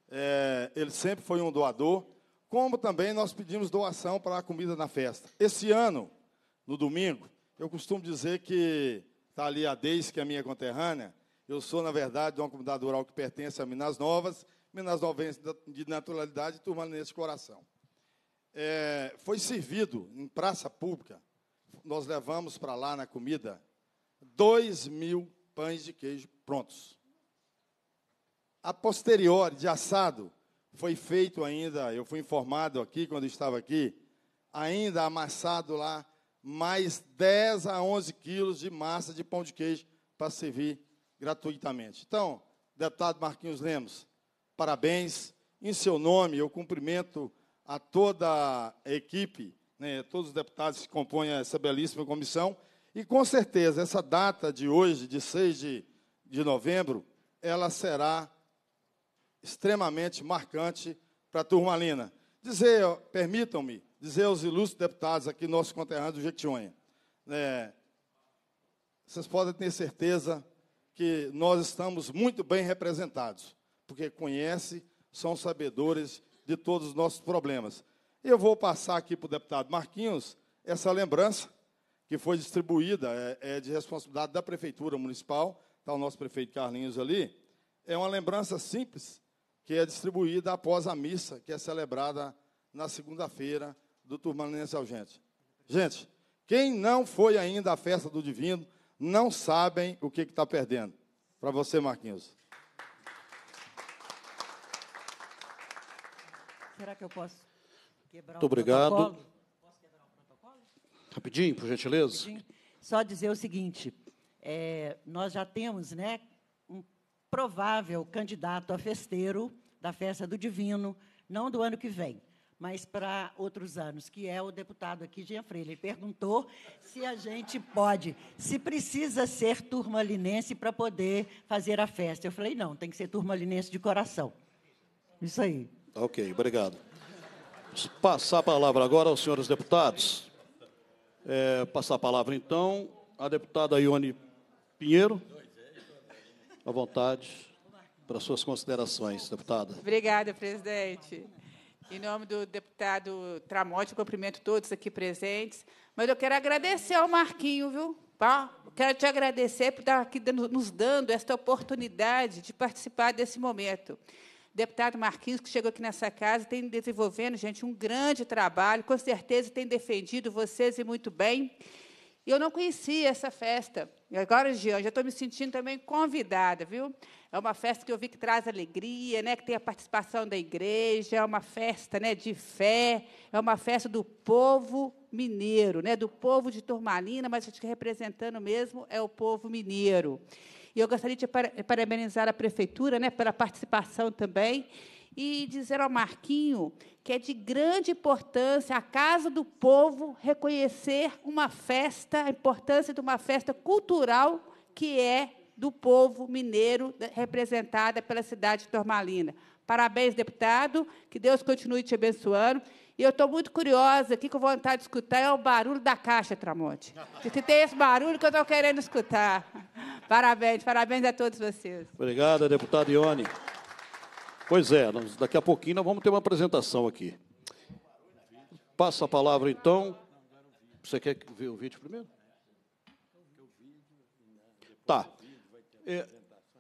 É, ele sempre foi um doador. Como também nós pedimos doação para a comida na festa. Esse ano, no domingo, eu costumo dizer que está ali a Deise, que é minha conterrânea. Eu sou, na verdade, de uma comunidade rural que pertence a Minas Novas, Minas Novas de naturalidade e turma de coração. É, foi servido em praça pública, nós levamos para lá na comida, 2 mil pães de queijo prontos. A posterior de assado, foi feito ainda, eu fui informado aqui quando estava aqui, ainda amassado lá mais 10 a 11 quilos de massa de pão de queijo para servir gratuitamente. Então, deputado Marquinhos Lemos, parabéns. Em seu nome, eu cumprimento a toda a equipe, né, todos os deputados que compõem essa belíssima comissão e com certeza, essa data de hoje, de 6 de, de novembro, ela será extremamente marcante para a Turmalina. Dizer, permitam-me, dizer aos ilustres deputados aqui, nosso conterrâneo do Jequitinhonha, né, vocês podem ter certeza que nós estamos muito bem representados, porque conhece, são sabedores de todos os nossos problemas. Eu vou passar aqui para o deputado Marquinhos essa lembrança que foi distribuída, é, é de responsabilidade da Prefeitura Municipal, está o nosso prefeito Carlinhos ali, é uma lembrança simples que é distribuída após a missa, que é celebrada na segunda-feira do Turmalinense, Algente. Gente, quem não foi ainda à festa do Divino, não sabem o que está perdendo. Para você, Marquinhos. Será que eu posso quebrar Muito o obrigado. Protocolo? Rapidinho, por gentileza. Rapidinho. Só dizer o seguinte: é, nós já temos né, um provável candidato a festeiro da festa do Divino, não do ano que vem, mas para outros anos, que é o deputado aqui, Jean Freire. Ele perguntou se a gente pode, se precisa ser turmalinense para poder fazer a festa. Eu falei, não, tem que ser turmalinense de coração. Isso aí. Ok, obrigado. passar a palavra agora aos senhores deputados. É, passar a palavra, então, à deputada Ione Pinheiro. À vontade, para suas considerações, deputada. Obrigada, presidente. Em nome do deputado Tramonte, cumprimento todos aqui presentes. Mas eu quero agradecer ao Marquinho, viu? quero te agradecer por estar aqui nos dando esta oportunidade de participar desse momento deputado Marquinhos, que chegou aqui nessa casa, tem desenvolvendo, gente, um grande trabalho, com certeza tem defendido vocês e muito bem. Eu não conhecia essa festa. E agora, Jean, já estou me sentindo também convidada, viu? É uma festa que eu vi que traz alegria, né? que tem a participação da igreja, é uma festa né, de fé, é uma festa do povo mineiro, né? do povo de Turmalina, mas acho que representando mesmo é o povo mineiro. E eu gostaria de parabenizar a prefeitura né, pela participação também e dizer ao Marquinho que é de grande importância a Casa do Povo reconhecer uma festa, a importância de uma festa cultural que é do povo mineiro, representada pela cidade de Tormalina. Parabéns, deputado, que Deus continue te abençoando e eu estou muito curiosa aqui, com vontade de escutar, é o barulho da caixa, Tramonte. Se tem esse barulho que eu estou querendo escutar. Parabéns, parabéns a todos vocês. Obrigado, deputada Ione. Pois é, nós, daqui a pouquinho nós vamos ter uma apresentação aqui. Passa a palavra, então. Você quer ver o vídeo primeiro? Tá. É,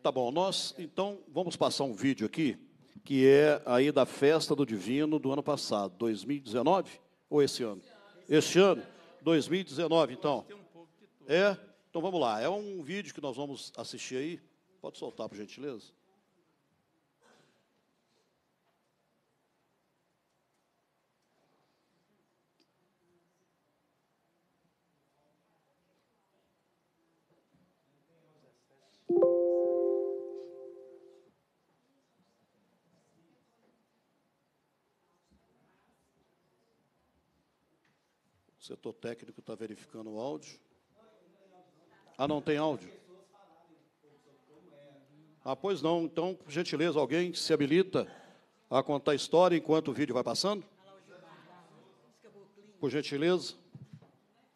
tá bom, nós, então, vamos passar um vídeo aqui que é aí da festa do divino do ano passado, 2019 ou esse ano? Este ano, 2019, então. É? Então vamos lá. É um vídeo que nós vamos assistir aí. Pode soltar, por gentileza. Setor técnico está verificando o áudio. Ah, não tem áudio? Ah, pois não. Então, por gentileza, alguém se habilita a contar a história enquanto o vídeo vai passando? Por gentileza.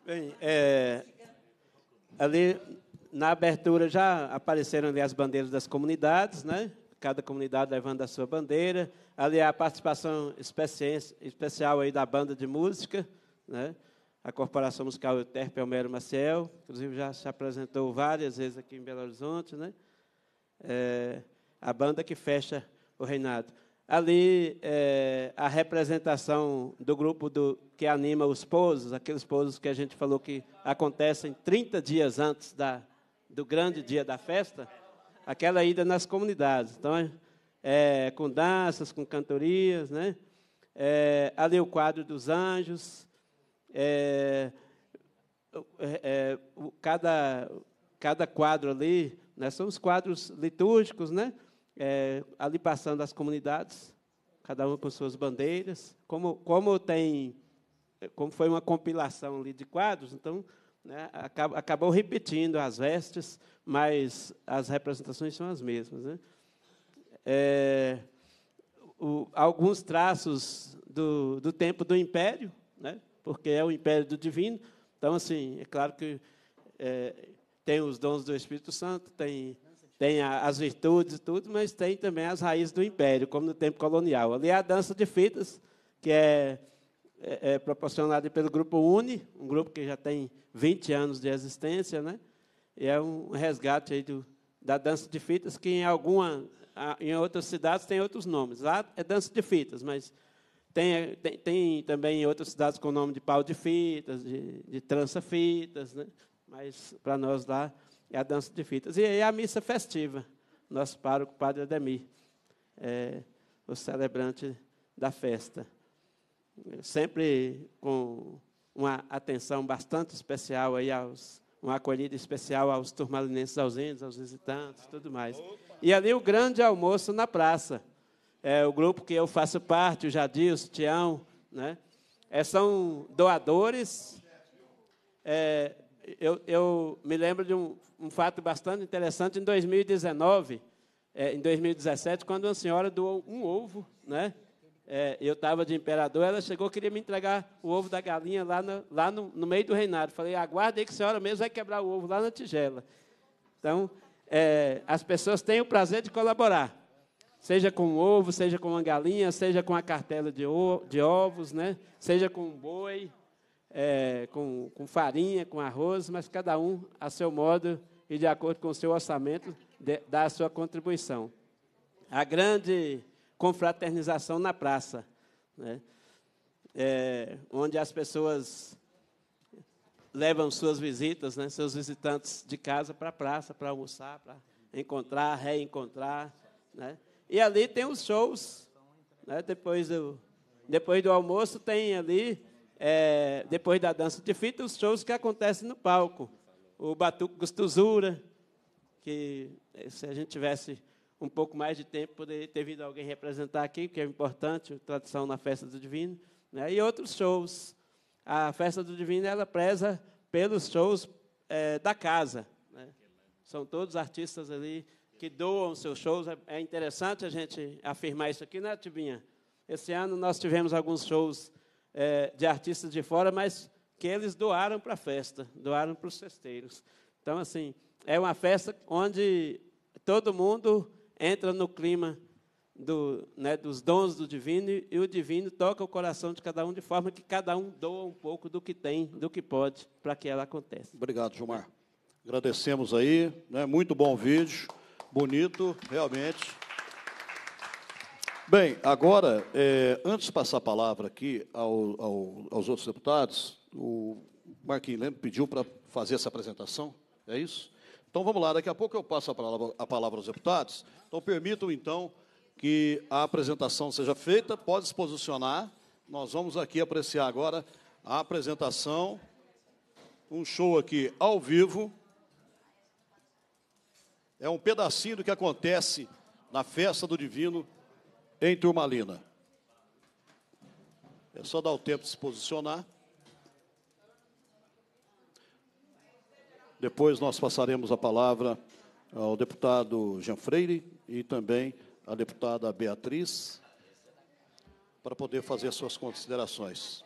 Bem, é, ali na abertura já apareceram ali as bandeiras das comunidades, né? Cada comunidade levando a sua bandeira. Ali a participação especial aí da banda de música, né? a Corporação Musical Euterpe Almero Maciel, inclusive já se apresentou várias vezes aqui em Belo Horizonte, né? É, a banda que fecha o reinado. Ali, é, a representação do grupo do, que anima os pousos, aqueles pousos que a gente falou que acontecem 30 dias antes da, do grande dia da festa, aquela ida nas comunidades. Então, é, é com danças, com cantorias, né? É, ali o quadro dos anjos, é, é, é cada, cada quadro ali, né, são os quadros litúrgicos, né? É, ali passando as comunidades, cada uma com suas bandeiras. Como, como tem, como foi uma compilação ali de quadros, então né, acabou, acabou repetindo as vestes, mas as representações são as mesmas, né? É, o, alguns traços do, do tempo do Império, né? porque é o império do divino. Então, assim, é claro que é, tem os dons do Espírito Santo, tem, tem a, as virtudes e tudo, mas tem também as raízes do império, como no tempo colonial. Ali é a dança de fitas, que é, é, é proporcionada pelo Grupo UNE, um grupo que já tem 20 anos de existência, né? E é um resgate aí do, da dança de fitas, que em alguma em outras cidades tem outros nomes. Lá é dança de fitas, mas tem, tem, tem, também outras cidades com o nome de pau de fitas, de, de trança fitas, né? mas para nós lá é a dança de fitas. E aí é a missa festiva, nosso pároco, Padre Ademir, é, o celebrante da festa. Sempre com uma atenção bastante especial aí aos uma acolhida especial aos turmalinenses ausentes, aos visitantes, tudo mais. E ali o grande almoço na praça é, o grupo que eu faço parte, o Jadilson, o Tião, né? É, são doadores. É, eu, eu, me lembro de um, um, fato bastante interessante em 2019, é, em 2017, quando uma senhora doou um ovo, né? É, eu estava de imperador, ela chegou, queria me entregar o ovo da galinha lá, no, lá no, no meio do reinado. Falei, aguarde aí que a senhora mesmo vai quebrar o ovo lá na tigela. Então, é, as pessoas têm o prazer de colaborar. Seja com ovo, seja com uma galinha, seja com a cartela de, ovos, né? seja com um boi, é, com, com farinha, com arroz, mas cada um a seu modo e de acordo com o seu orçamento de, dá a sua contribuição. A grande confraternização na praça, né? É, onde as pessoas levam suas visitas, né, seus visitantes de casa para a praça para almoçar, para encontrar, reencontrar. Né? E ali tem os shows. Né? Depois, do, depois do almoço tem ali, é, depois da dança de fita, os shows que acontecem no palco. O Batuque Gostosura, que é, se a gente tivesse um pouco mais de tempo, poderia ter vindo alguém representar aqui, porque é importante, tradição na festa do divino. Né? E outros shows. A festa do divino ela preza pelos shows é, da casa. Né? São todos artistas ali que doam seus shows. É, é interessante a gente afirmar isso aqui, né, Tibinha? Esse ano nós tivemos alguns shows é, de artistas de fora, mas que eles doaram para a festa, doaram para os festeiros. Então, assim, é uma festa onde todo mundo entra no clima do, né, dos dons do divino e, o divino toca o coração de cada um de forma que cada um doa um pouco do que tem, do que pode, para que ela aconteça. Obrigado, Gilmar. Agradecemos aí, né, muito bom vídeo bonito, realmente. Bem, agora, é, antes de passar a palavra aqui ao, ao, aos outros deputados, o Marquinhos Lembro pediu para fazer essa apresentação, é isso? Então vamos lá, daqui a pouco eu passo a palavra, a palavra aos deputados. Então permitam, então, que a apresentação seja feita, pode se posicionar. Nós vamos aqui apreciar agora a apresentação, um show aqui ao vivo. É um pedacinho do que acontece na festa do Divino em Turmalina. É só dar o tempo de se posicionar. Depois nós passaremos a palavra ao deputado Jean Freire e também à deputada Beatriz para poder fazer suas considerações.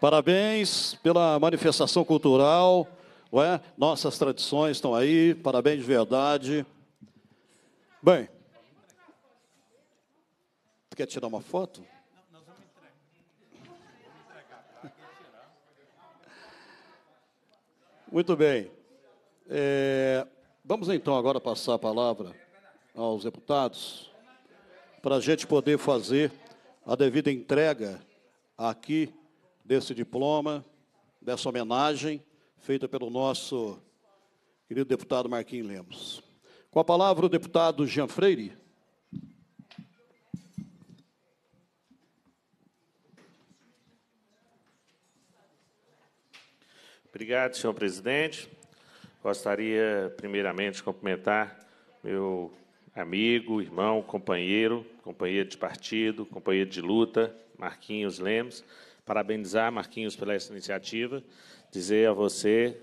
Parabéns pela manifestação cultural. É? Nossas tradições estão aí, parabéns de verdade. Bem, tu quer tirar uma foto? Muito bem. É, vamos então agora passar a palavra aos deputados para a gente poder fazer a devida entrega aqui desse diploma, dessa homenagem feita pelo nosso querido deputado Marquinhos Lemos. Com a palavra o deputado Jean Freire. Obrigado, senhor presidente. Gostaria, primeiramente, de cumprimentar meu amigo, irmão, companheiro, companheiro de partido, companheiro de luta, Marquinhos Lemos parabenizar Marquinhos pela essa iniciativa, dizer a você,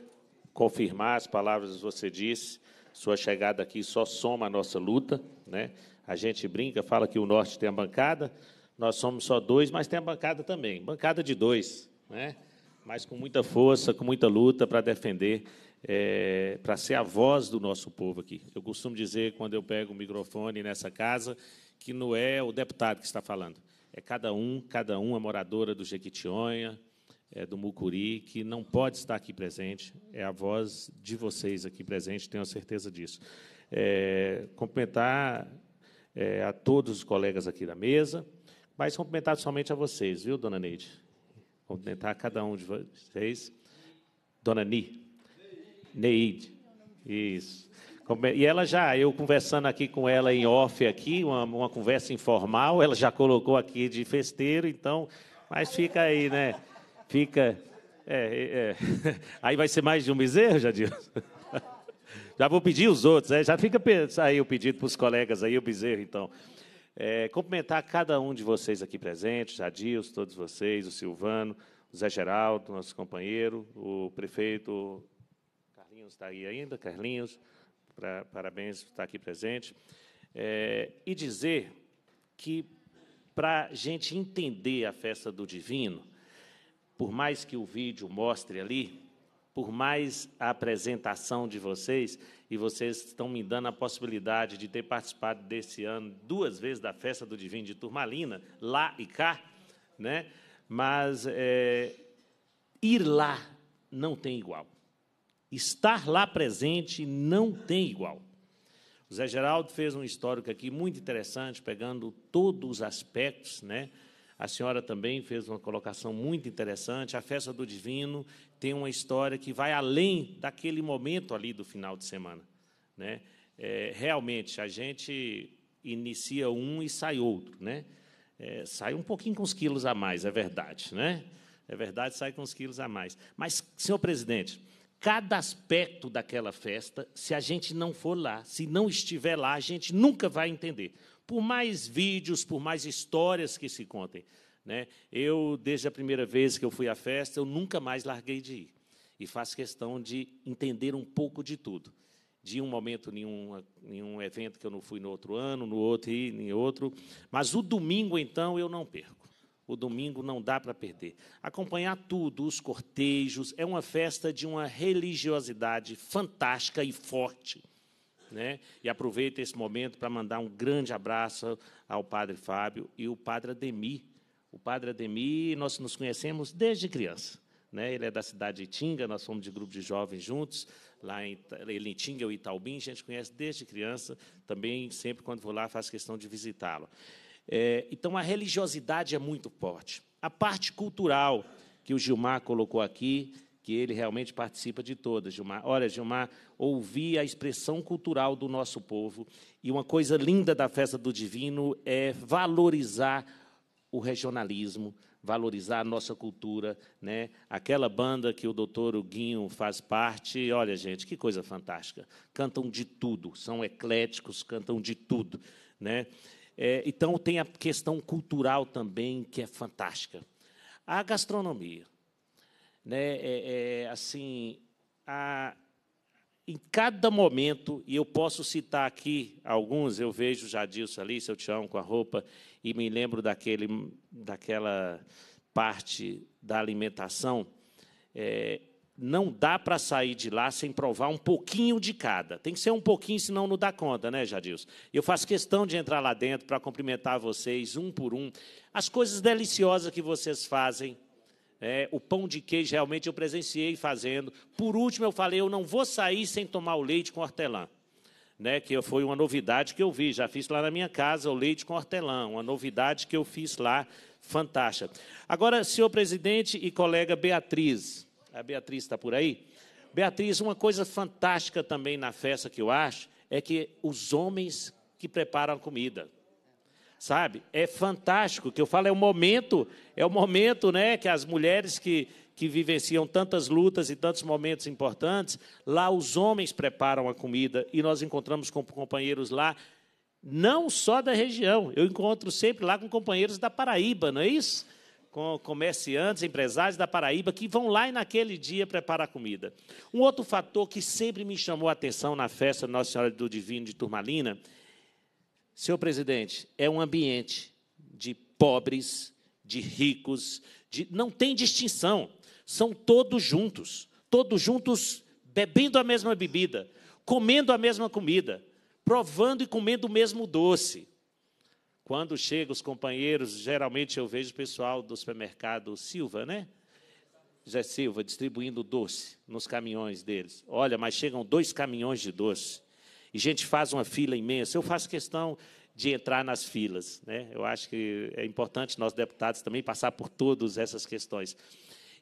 confirmar as palavras que você disse, sua chegada aqui só soma a nossa luta, né? A gente brinca, fala que o norte tem a bancada, nós somos só dois, mas tem a bancada também, bancada de dois, né? Mas com muita força, com muita luta para defender é, para ser a voz do nosso povo aqui. Eu costumo dizer, quando eu pego o microfone nessa casa, que não é o deputado que está falando, é cada um, cada uma é moradora do Jequitinhonha, é, do Mucuri, que não pode estar aqui presente. É a voz de vocês aqui presente, tenho a certeza disso. É, cumprimentar é, a todos os colegas aqui da mesa, mas cumprimentar somente a vocês, viu, dona Neide? Cumprimentar a cada um de vocês. Dona Ni. Neide. Isso. E ela já, eu conversando aqui com ela em off aqui, uma, uma conversa informal, ela já colocou aqui de festeiro, então, mas fica aí, né? Fica. É, é. é. Aí vai ser mais de um bezerro, Jadil? Já vou pedir os outros, né? já fica aí o pedido para os colegas aí, o bezerro, então. É, cumprimentar cada um de vocês aqui presentes, Jadios, todos vocês, o Silvano, o Zé Geraldo, nosso companheiro, o prefeito Carlinhos está aí ainda, Carlinhos, pra, parabéns por estar aqui presente, é, e dizer que, para a gente entender a festa do divino, por mais que o vídeo mostre ali, por mais a apresentação de vocês, e vocês estão me dando a possibilidade de ter participado desse ano duas vezes da festa do Divino de Turmalina, lá e cá, né? mas é, ir lá não tem igual. Estar lá presente não tem igual. O Zé Geraldo fez um histórico aqui muito interessante, pegando todos os aspectos, né? A senhora também fez uma colocação muito interessante. A festa do Divino tem uma história que vai além daquele momento ali do final de semana, né? É, realmente a gente inicia um e sai outro, né? É, sai um pouquinho com os quilos a mais, é verdade, né? É verdade, sai com os quilos a mais. Mas, senhor presidente, cada aspecto daquela festa, se a gente não for lá, se não estiver lá, a gente nunca vai entender. Por mais vídeos, por mais histórias que se contem. Né? Eu, desde a primeira vez que eu fui à festa, eu nunca mais larguei de ir. E faço questão de entender um pouco de tudo. De um momento, nenhum, nenhum evento que eu não fui no outro ano, no outro e em outro. Mas o domingo, então, eu não perco. O domingo não dá para perder. Acompanhar tudo, os cortejos, é uma festa de uma religiosidade fantástica e forte. Né? E aproveito esse momento para mandar um grande abraço ao Padre Fábio e o Padre Ademir. O Padre Ademir, nós nos conhecemos desde criança. Né? Ele é da cidade de Itinga, nós somos de grupo de jovens juntos, lá em, ele em Itinga, o Itaubim, a gente conhece desde criança. Também, sempre quando vou lá, faço questão de visitá-lo. É, então, a religiosidade é muito forte. A parte cultural, que o Gilmar colocou aqui, que ele realmente participa de todas, Gilmar. Olha, Gilmar, ouvir a expressão cultural do nosso povo. E uma coisa linda da festa do Divino é valorizar o regionalismo, valorizar a nossa cultura, né? Aquela banda que o doutor Guinho faz parte, olha, gente, que coisa fantástica. Cantam de tudo, são ecléticos, cantam de tudo, né? É, então, tem a questão cultural também, que é fantástica. A gastronomia. Né, é, é, assim, a, em cada momento, e eu posso citar aqui alguns, eu vejo Jadilson ali, seu Tião, com a roupa, e me lembro daquele, daquela parte da alimentação. É, não dá para sair de lá sem provar um pouquinho de cada. Tem que ser um pouquinho, senão não dá conta, né, Jadilson? Eu faço questão de entrar lá dentro para cumprimentar vocês um por um. As coisas deliciosas que vocês fazem. É, o pão de queijo realmente eu presenciei fazendo. Por último, eu falei, eu não vou sair sem tomar o leite com hortelã. Né, que foi uma novidade que eu vi, já fiz lá na minha casa o leite com hortelã, uma novidade que eu fiz lá, fantástica. Agora, senhor presidente e colega Beatriz, a Beatriz está por aí? Beatriz, uma coisa fantástica também na festa que eu acho é que os homens que preparam a comida. Sabe? É fantástico, O que eu falo, é o momento, é o momento, né, que as mulheres que que vivenciam tantas lutas e tantos momentos importantes, lá os homens preparam a comida e nós encontramos com companheiros lá não só da região. Eu encontro sempre lá com companheiros da Paraíba, não é isso? com comerciantes, empresários da Paraíba que vão lá e naquele dia preparar comida. Um outro fator que sempre me chamou a atenção na festa Nossa Senhora do Divino de Turmalina, senhor presidente, é um ambiente de pobres, de ricos, de, não tem distinção, são todos juntos, todos juntos bebendo a mesma bebida, comendo a mesma comida, provando e comendo o mesmo doce. Quando chegam os companheiros, geralmente eu vejo o pessoal do supermercado Silva, né? José Silva, distribuindo doce nos caminhões deles. Olha, mas chegam dois caminhões de doce. E a gente faz uma fila imensa. Eu faço questão de entrar nas filas. Né? Eu acho que é importante nós, deputados, também passar por todas essas questões.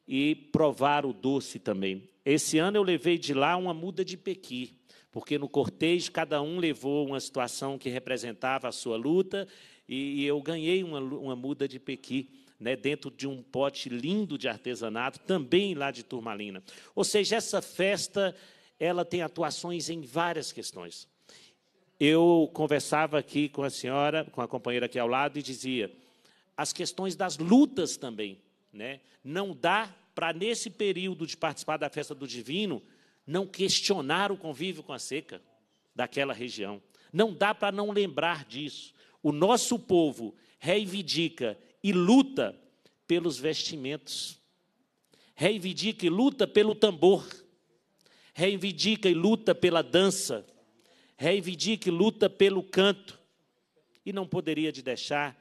E provar o doce também. Esse ano eu levei de lá uma muda de pequi, porque no cortejo cada um levou uma situação que representava a sua luta e, e eu ganhei uma, uma muda de pequi né, dentro de um pote lindo de artesanato, também lá de Turmalina. Ou seja, essa festa ela tem atuações em várias questões. Eu conversava aqui com a senhora, com a companheira aqui ao lado, e dizia as questões das lutas também. Né? Não dá para, nesse período de participar da festa do divino, não questionar o convívio com a seca daquela região. Não dá para não lembrar disso. O nosso povo reivindica e luta pelos vestimentos, reivindica e luta pelo tambor, reivindica e luta pela dança, reivindica e luta pelo canto, e não poderia de deixar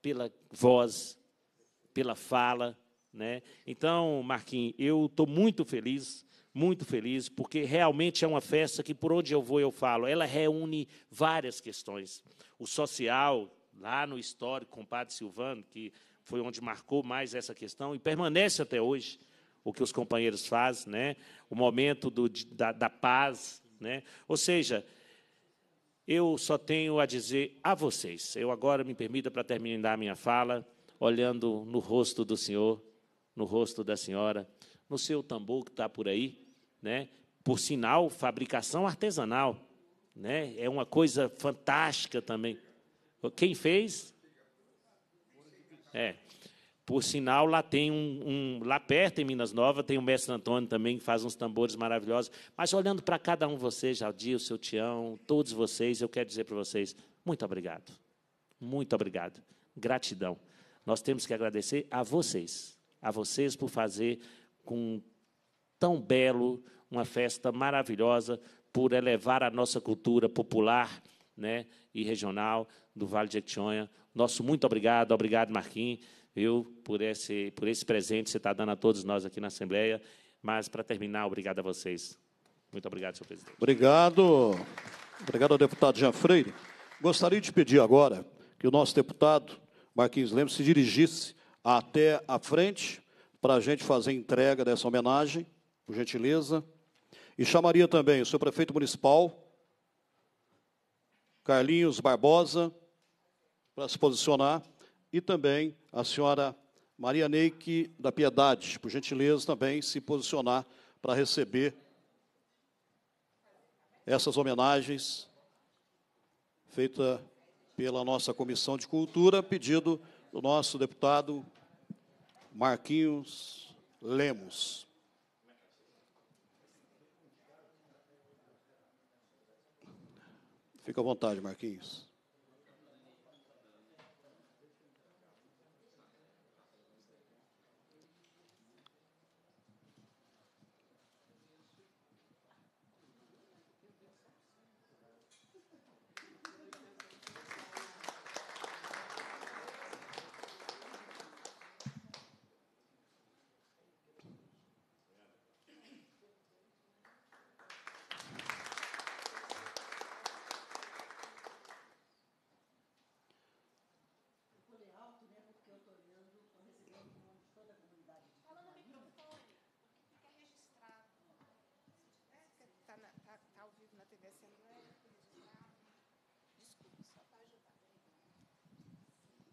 pela voz, pela fala. Né? Então, Marquinhos, eu estou muito feliz muito feliz, porque realmente é uma festa que, por onde eu vou, eu falo, ela reúne várias questões. O social, lá no histórico, com o padre Silvano, que foi onde marcou mais essa questão e permanece até hoje o que os companheiros fazem, né? o momento do, da, da paz. Né? Ou seja, eu só tenho a dizer a vocês, eu agora me permita para terminar a minha fala, olhando no rosto do senhor, no rosto da senhora, no seu tambor que está por aí, né? Por sinal, fabricação artesanal, né? É uma coisa fantástica também. Quem fez? É. Por sinal, lá tem um, um lá perto em Minas Novas tem o mestre Antônio também que faz uns tambores maravilhosos. Mas olhando para cada um de vocês, Jaldir, o seu Tião, todos vocês, eu quero dizer para vocês, muito obrigado. Muito obrigado. Gratidão. Nós temos que agradecer a vocês, a vocês por fazer com tão belo, uma festa maravilhosa por elevar a nossa cultura popular né, e regional do Vale de Jequitinhonha. Nosso muito obrigado, obrigado, Marquinhos, viu, por esse, por esse presente que você está dando a todos nós aqui na Assembleia. Mas, para terminar, obrigado a vocês. Muito obrigado, senhor presidente. Obrigado. Obrigado ao deputado Jean Freire. Gostaria de pedir agora que o nosso deputado Marquinhos Lemos se dirigisse até a frente para a gente fazer entrega dessa homenagem por gentileza. E chamaria também o seu prefeito municipal, Carlinhos Barbosa, para se posicionar, e também a senhora Maria Neike da Piedade, por gentileza, também se posicionar para receber essas homenagens feitas pela nossa Comissão de Cultura, pedido do nosso deputado Marquinhos Lemos. Fica à vontade, Marquinhos.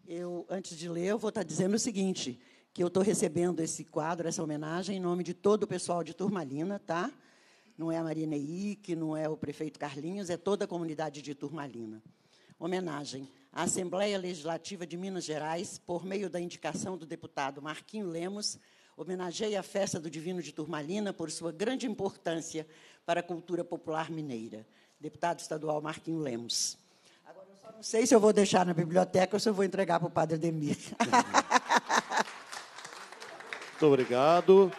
Eu, antes de ler, eu vou estar tá dizendo o seguinte, que eu estou recebendo esse quadro, essa homenagem, em nome de todo o pessoal de Turmalina, tá? Não é a Marina Ick, não é o prefeito Carlinhos, é toda a comunidade de Turmalina. Homenagem à Assembleia Legislativa de Minas Gerais, por meio da indicação do deputado Marquinho Lemos, homenageia a festa do Divino de Turmalina por sua grande importância para a cultura popular mineira. Deputado estadual Marquinho Lemos. Não sei se eu vou deixar na biblioteca ou se eu vou entregar para o padre Demir. Muito obrigado.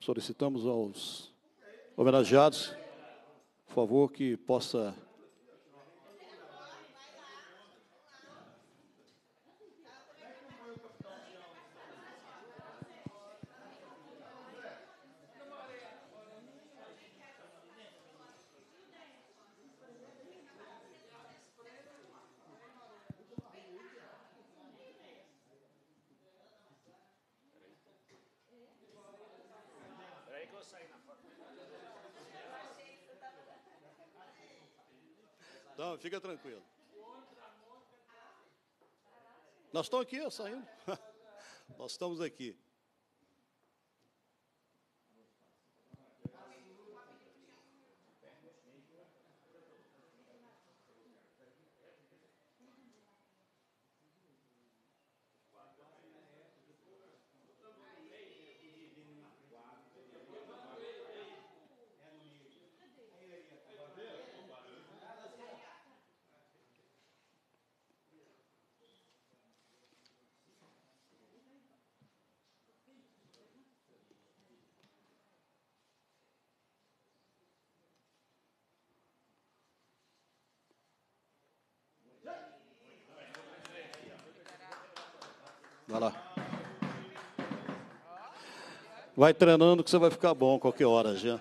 Solicitamos aos homenageados, por favor, que possa Nós estamos aqui, eu saindo. Nós estamos aqui. Vai lá. Vai treinando que você vai ficar bom qualquer hora já.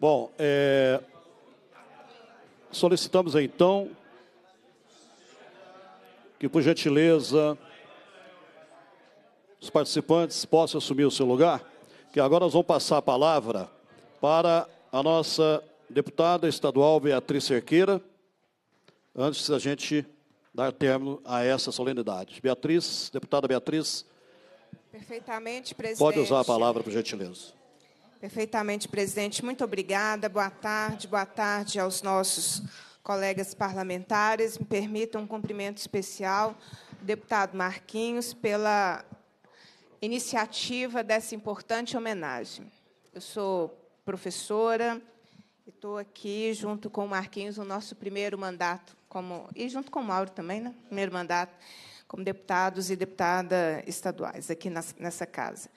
Bom, é... solicitamos então que, por gentileza, os participantes possam assumir o seu lugar, que agora nós vamos passar a palavra para a nossa deputada estadual Beatriz Cerqueira, antes da gente dar término a essa solenidade. Beatriz, deputada Beatriz. Perfeitamente, presidente. Pode usar a palavra, por gentileza. Perfeitamente, presidente. Muito obrigada. Boa tarde, boa tarde aos nossos colegas parlamentares. Me permitam um cumprimento especial ao deputado Marquinhos pela iniciativa dessa importante homenagem. Eu sou professora, Estou aqui junto com o Marquinhos, no nosso primeiro mandato, como e junto com o Mauro também, né? primeiro mandato, como deputados e deputada estaduais aqui nessa casa.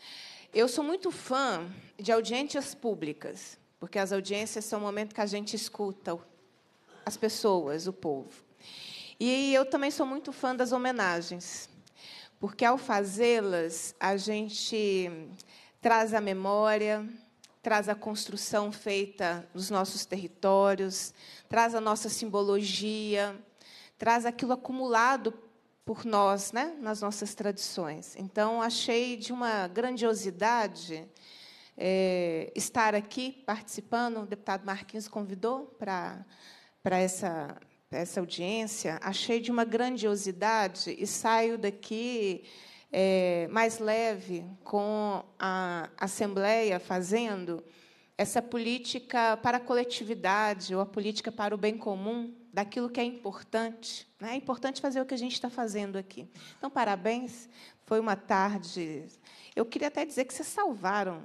Eu sou muito fã de audiências públicas, porque as audiências são o momento que a gente escuta as pessoas, o povo. E eu também sou muito fã das homenagens, porque ao fazê-las, a gente traz a memória, traz a construção feita nos nossos territórios, traz a nossa simbologia, traz aquilo acumulado por nós, né, nas nossas tradições. Então, achei de uma grandiosidade é, estar aqui participando. O deputado Marquinhos convidou para para essa essa audiência. Achei de uma grandiosidade e saio daqui é, mais leve com a Assembleia fazendo essa política para a coletividade ou a política para o bem comum daquilo que é importante. Né? É importante fazer o que a gente está fazendo aqui. Então, parabéns. Foi uma tarde. Eu queria até dizer que vocês salvaram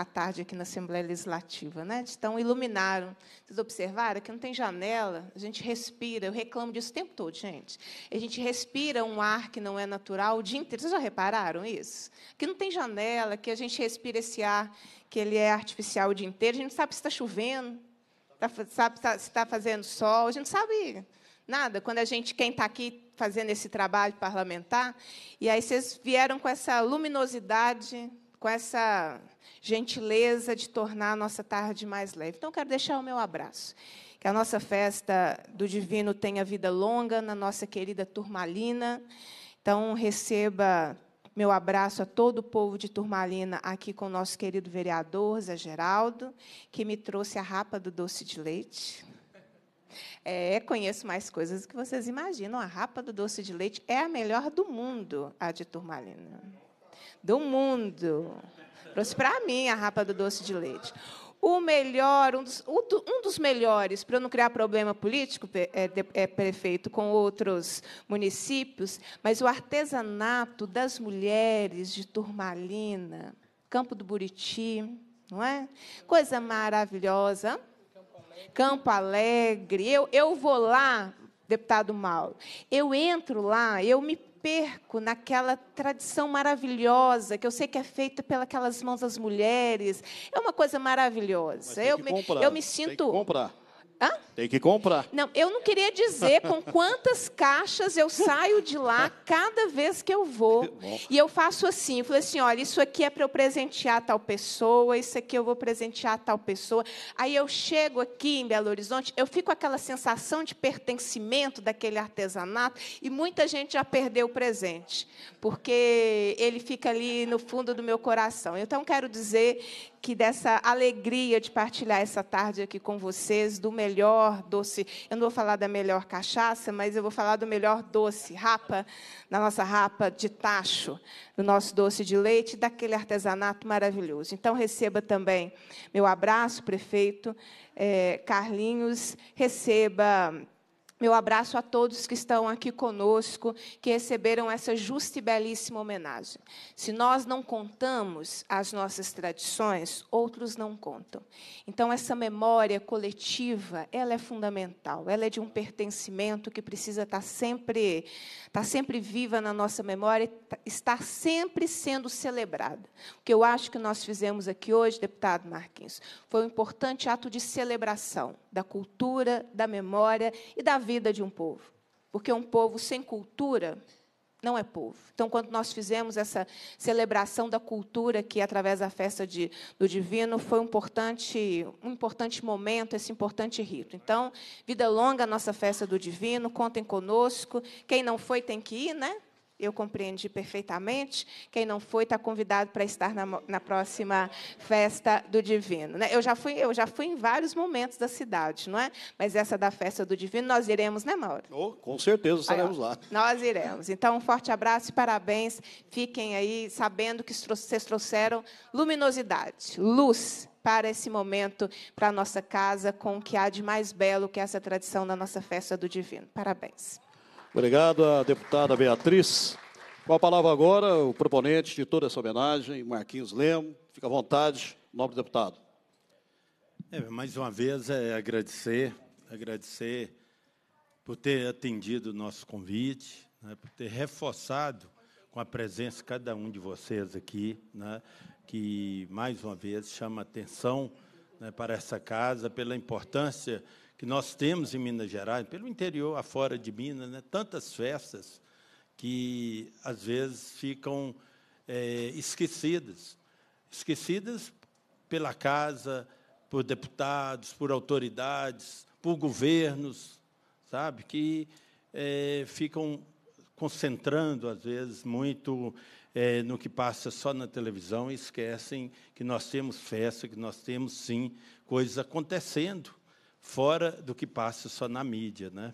à tarde aqui na Assembleia Legislativa, né? Então iluminaram. Vocês observaram que não tem janela, a gente respira. Eu reclamo disso o tempo todo, gente. A gente respira um ar que não é natural o dia inteiro. Vocês já repararam isso? Que não tem janela, que a gente respira esse ar que ele é artificial o dia inteiro. A gente não sabe se está chovendo, tá sabe se está tá fazendo sol. A gente não sabe nada. Quando a gente quem está aqui fazendo esse trabalho parlamentar. E aí vocês vieram com essa luminosidade com essa gentileza de tornar a nossa tarde mais leve. Então, quero deixar o meu abraço. Que a nossa festa do Divino tenha vida longa na nossa querida Turmalina. Então, receba meu abraço a todo o povo de Turmalina, aqui com o nosso querido vereador Zé Geraldo, que me trouxe a rapa do doce de leite. É, conheço mais coisas do que vocês imaginam. A rapa do doce de leite é a melhor do mundo, a de Turmalina do mundo. Trouxe para mim a rapa do doce de leite. O melhor, um dos, um dos melhores, para eu não criar problema político, é, é prefeito, com outros municípios, mas o artesanato das mulheres de Turmalina, Campo do Buriti, não é? Coisa maravilhosa. Campo Alegre. Eu, eu vou lá, deputado Mauro. Eu entro lá, eu me perco naquela tradição maravilhosa que eu sei que é feita pelas mãos das mulheres. É uma coisa maravilhosa. Eu me, comprar, eu me sinto. Hã? Tem que comprar. Não, eu não queria dizer com quantas caixas eu saio de lá cada vez que eu vou. E eu faço assim, eu falei assim, olha, isso aqui é para eu presentear tal pessoa, isso aqui eu vou presentear tal pessoa. Aí eu chego aqui em Belo Horizonte, eu fico com aquela sensação de pertencimento daquele artesanato e muita gente já perdeu o presente, porque ele fica ali no fundo do meu coração. Então quero dizer que dessa alegria de partilhar essa tarde aqui com vocês, do melhor doce. Eu não vou falar da melhor cachaça, mas eu vou falar do melhor doce, rapa, na nossa rapa de tacho, do nosso doce de leite, daquele artesanato maravilhoso. Então, receba também meu abraço, prefeito é, Carlinhos, receba meu abraço a todos que estão aqui conosco, que receberam essa justa e belíssima homenagem. Se nós não contamos as nossas tradições, outros não contam. Então, essa memória coletiva, ela é fundamental. Ela é de um pertencimento que precisa estar tá sempre, estar tá sempre viva na nossa memória, tá, estar sempre sendo celebrada. O que eu acho que nós fizemos aqui hoje, deputado Marquinhos, foi um importante ato de celebração da cultura, da memória e da vida vida de um povo. Porque um povo sem cultura não é povo. Então, quando nós fizemos essa celebração da cultura, que através da festa de, do Divino foi um importante, um importante momento, esse importante rito. Então, vida longa a nossa festa do Divino, contem conosco. Quem não foi tem que ir, né? eu compreendi perfeitamente. Quem não foi está convidado para estar na, na, próxima festa do Divino. Né? Eu já fui, eu já fui em vários momentos da cidade, não é? Mas essa da festa do Divino nós iremos, né, Mauro? Oh, com certeza estaremos lá. Nós iremos. Então um forte abraço e parabéns. Fiquem aí sabendo que vocês trouxeram luminosidade, luz para esse momento, para a nossa casa, com o que há de mais belo que essa tradição da nossa festa do Divino. Parabéns. Obrigado à deputada Beatriz. Com a palavra agora, o proponente de toda essa homenagem, Marquinhos Lemos. Fica à vontade, nobre deputado. É, mais uma vez, é agradecer, agradecer por ter atendido o nosso convite, né, por ter reforçado com a presença de cada um de vocês aqui, né, que, mais uma vez, chama atenção né, para essa casa pela importância que nós temos em Minas Gerais, pelo interior, afora de Minas, né, tantas festas que às vezes ficam é, esquecidas. Esquecidas pela casa, por deputados, por autoridades, por governos, sabe? Que é, ficam concentrando, às vezes, muito é, no que passa só na televisão e esquecem que nós temos festa, que nós temos, sim, coisas acontecendo fora do que passa só na mídia. Né?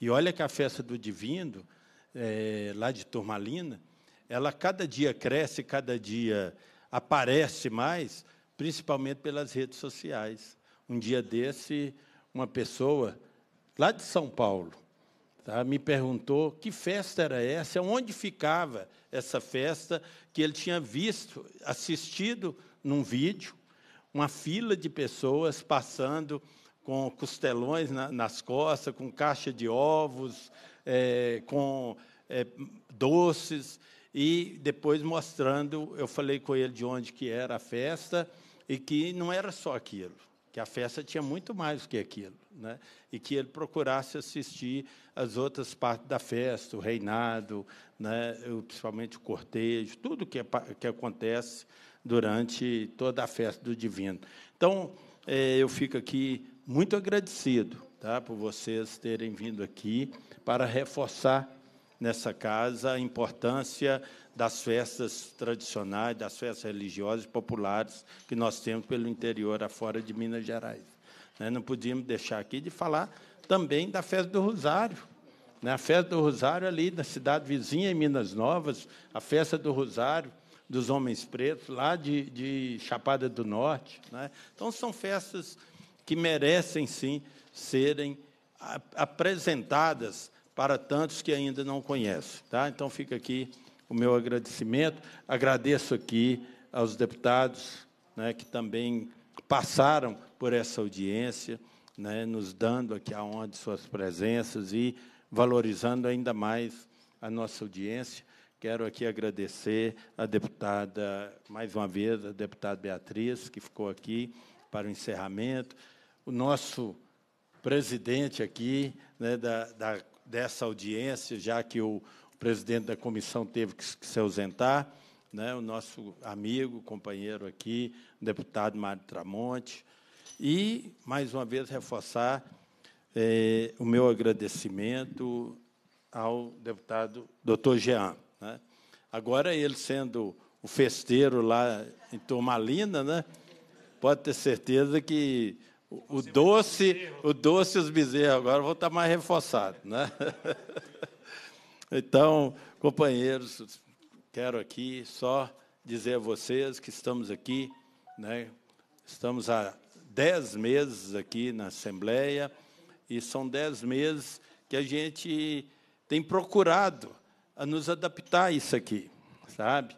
E olha que a festa do Divino, é, lá de Turmalina, ela cada dia cresce, cada dia aparece mais, principalmente pelas redes sociais. Um dia desse, uma pessoa lá de São Paulo tá, me perguntou que festa era essa, onde ficava essa festa que ele tinha visto, assistido num vídeo, uma fila de pessoas passando com costelões na, nas costas, com caixa de ovos, é, com é, doces e depois mostrando, eu falei com ele de onde que era a festa e que não era só aquilo, que a festa tinha muito mais do que aquilo, né? E que ele procurasse assistir as outras partes da festa, o reinado, né? Principalmente o cortejo, tudo que é que acontece durante toda a festa do divino. Então, é, eu fico aqui muito agradecido tá, por vocês terem vindo aqui para reforçar nessa casa a importância das festas tradicionais, das festas religiosas populares que nós temos pelo interior afora de Minas Gerais. Né. Não podíamos deixar aqui de falar também da festa do Rosário. Né. A festa do Rosário ali na cidade vizinha, em Minas Novas, a festa do Rosário, dos homens pretos, lá de, de Chapada do Norte. Né. Então, são festas que merecem sim serem apresentadas para tantos que ainda não conhecem. Tá? Então fica aqui o meu agradecimento. Agradeço aqui aos deputados né, que também passaram por essa audiência, né, nos dando aqui a honra de suas presenças e valorizando ainda mais a nossa audiência. Quero aqui agradecer a deputada, mais uma vez, a deputada Beatriz, que ficou aqui para o encerramento o nosso presidente aqui né, da, da, dessa audiência, já que o presidente da comissão teve que, se ausentar, né, o nosso amigo, companheiro aqui, o deputado Mário Tramonte, e, mais uma vez, reforçar é, o meu agradecimento ao deputado doutor Jean. Né? Agora, ele sendo o festeiro lá em Turmalina, né, pode ter certeza que o doce, o doce e os bezerros agora vão estar mais reforçados. Né? Então, companheiros, quero aqui só dizer a vocês que estamos aqui, né? estamos há dez meses aqui na Assembleia, e são dez meses que a gente tem procurado nos adaptar a isso aqui, sabe?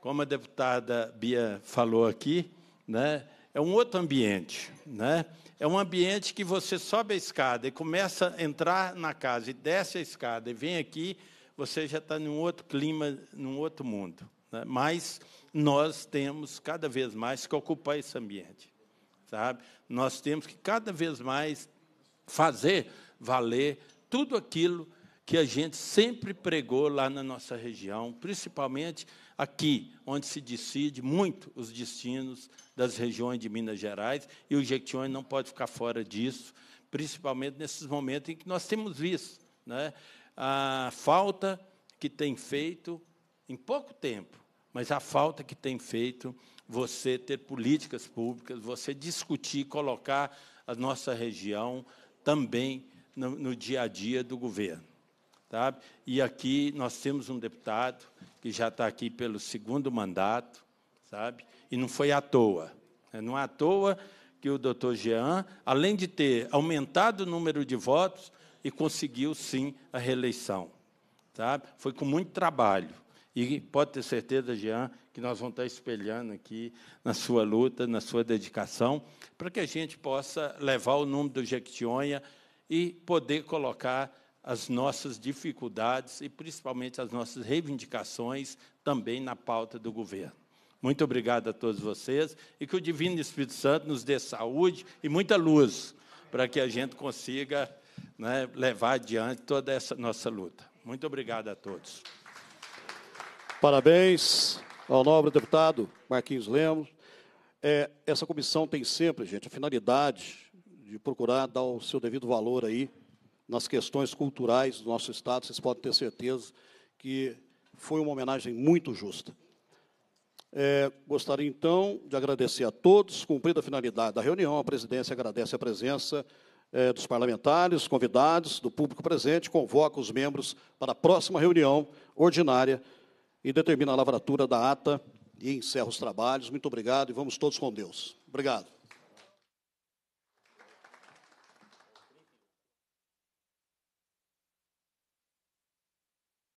Como a deputada Bia falou aqui, né? é um outro ambiente, né? É um ambiente que você sobe a escada e começa a entrar na casa e desce a escada e vem aqui, você já está num outro clima, num outro mundo. Né? Mas nós temos cada vez mais que ocupar esse ambiente, sabe? Nós temos que cada vez mais fazer valer tudo aquilo que a gente sempre pregou lá na nossa região, principalmente aqui onde se decide muito os destinos das regiões de Minas Gerais, e o Jequitinhonha não pode ficar fora disso, principalmente nesses momentos em que nós temos visto né, a falta que tem feito, em pouco tempo, mas a falta que tem feito você ter políticas públicas, você discutir, colocar a nossa região também no, no dia a dia do governo. E aqui nós temos um deputado que já está aqui pelo segundo mandato, sabe? E não foi à toa. Né? Não é à toa que o doutor Jean, além de ter aumentado o número de votos, e conseguiu sim a reeleição. Sabe? Foi com muito trabalho. E pode ter certeza, Jean, que nós vamos estar espelhando aqui na sua luta, na sua dedicação, para que a gente possa levar o nome do Jequitinhonha e poder colocar as nossas dificuldades e principalmente as nossas reivindicações também na pauta do governo. Muito obrigado a todos vocês e que o Divino Espírito Santo nos dê saúde e muita luz para que a gente consiga né, levar adiante toda essa nossa luta. Muito obrigado a todos. Parabéns ao nobre deputado Marquinhos Lemos. É, essa comissão tem sempre, gente, a finalidade de procurar dar o seu devido valor aí nas questões culturais do nosso Estado, vocês podem ter certeza que foi uma homenagem muito justa. É, gostaria, então, de agradecer a todos. Cumprida a finalidade da reunião, a presidência agradece a presença é, dos parlamentares, convidados, do público presente, convoca os membros para a próxima reunião ordinária e determina a lavratura da ata e encerra os trabalhos. Muito obrigado e vamos todos com Deus. Obrigado.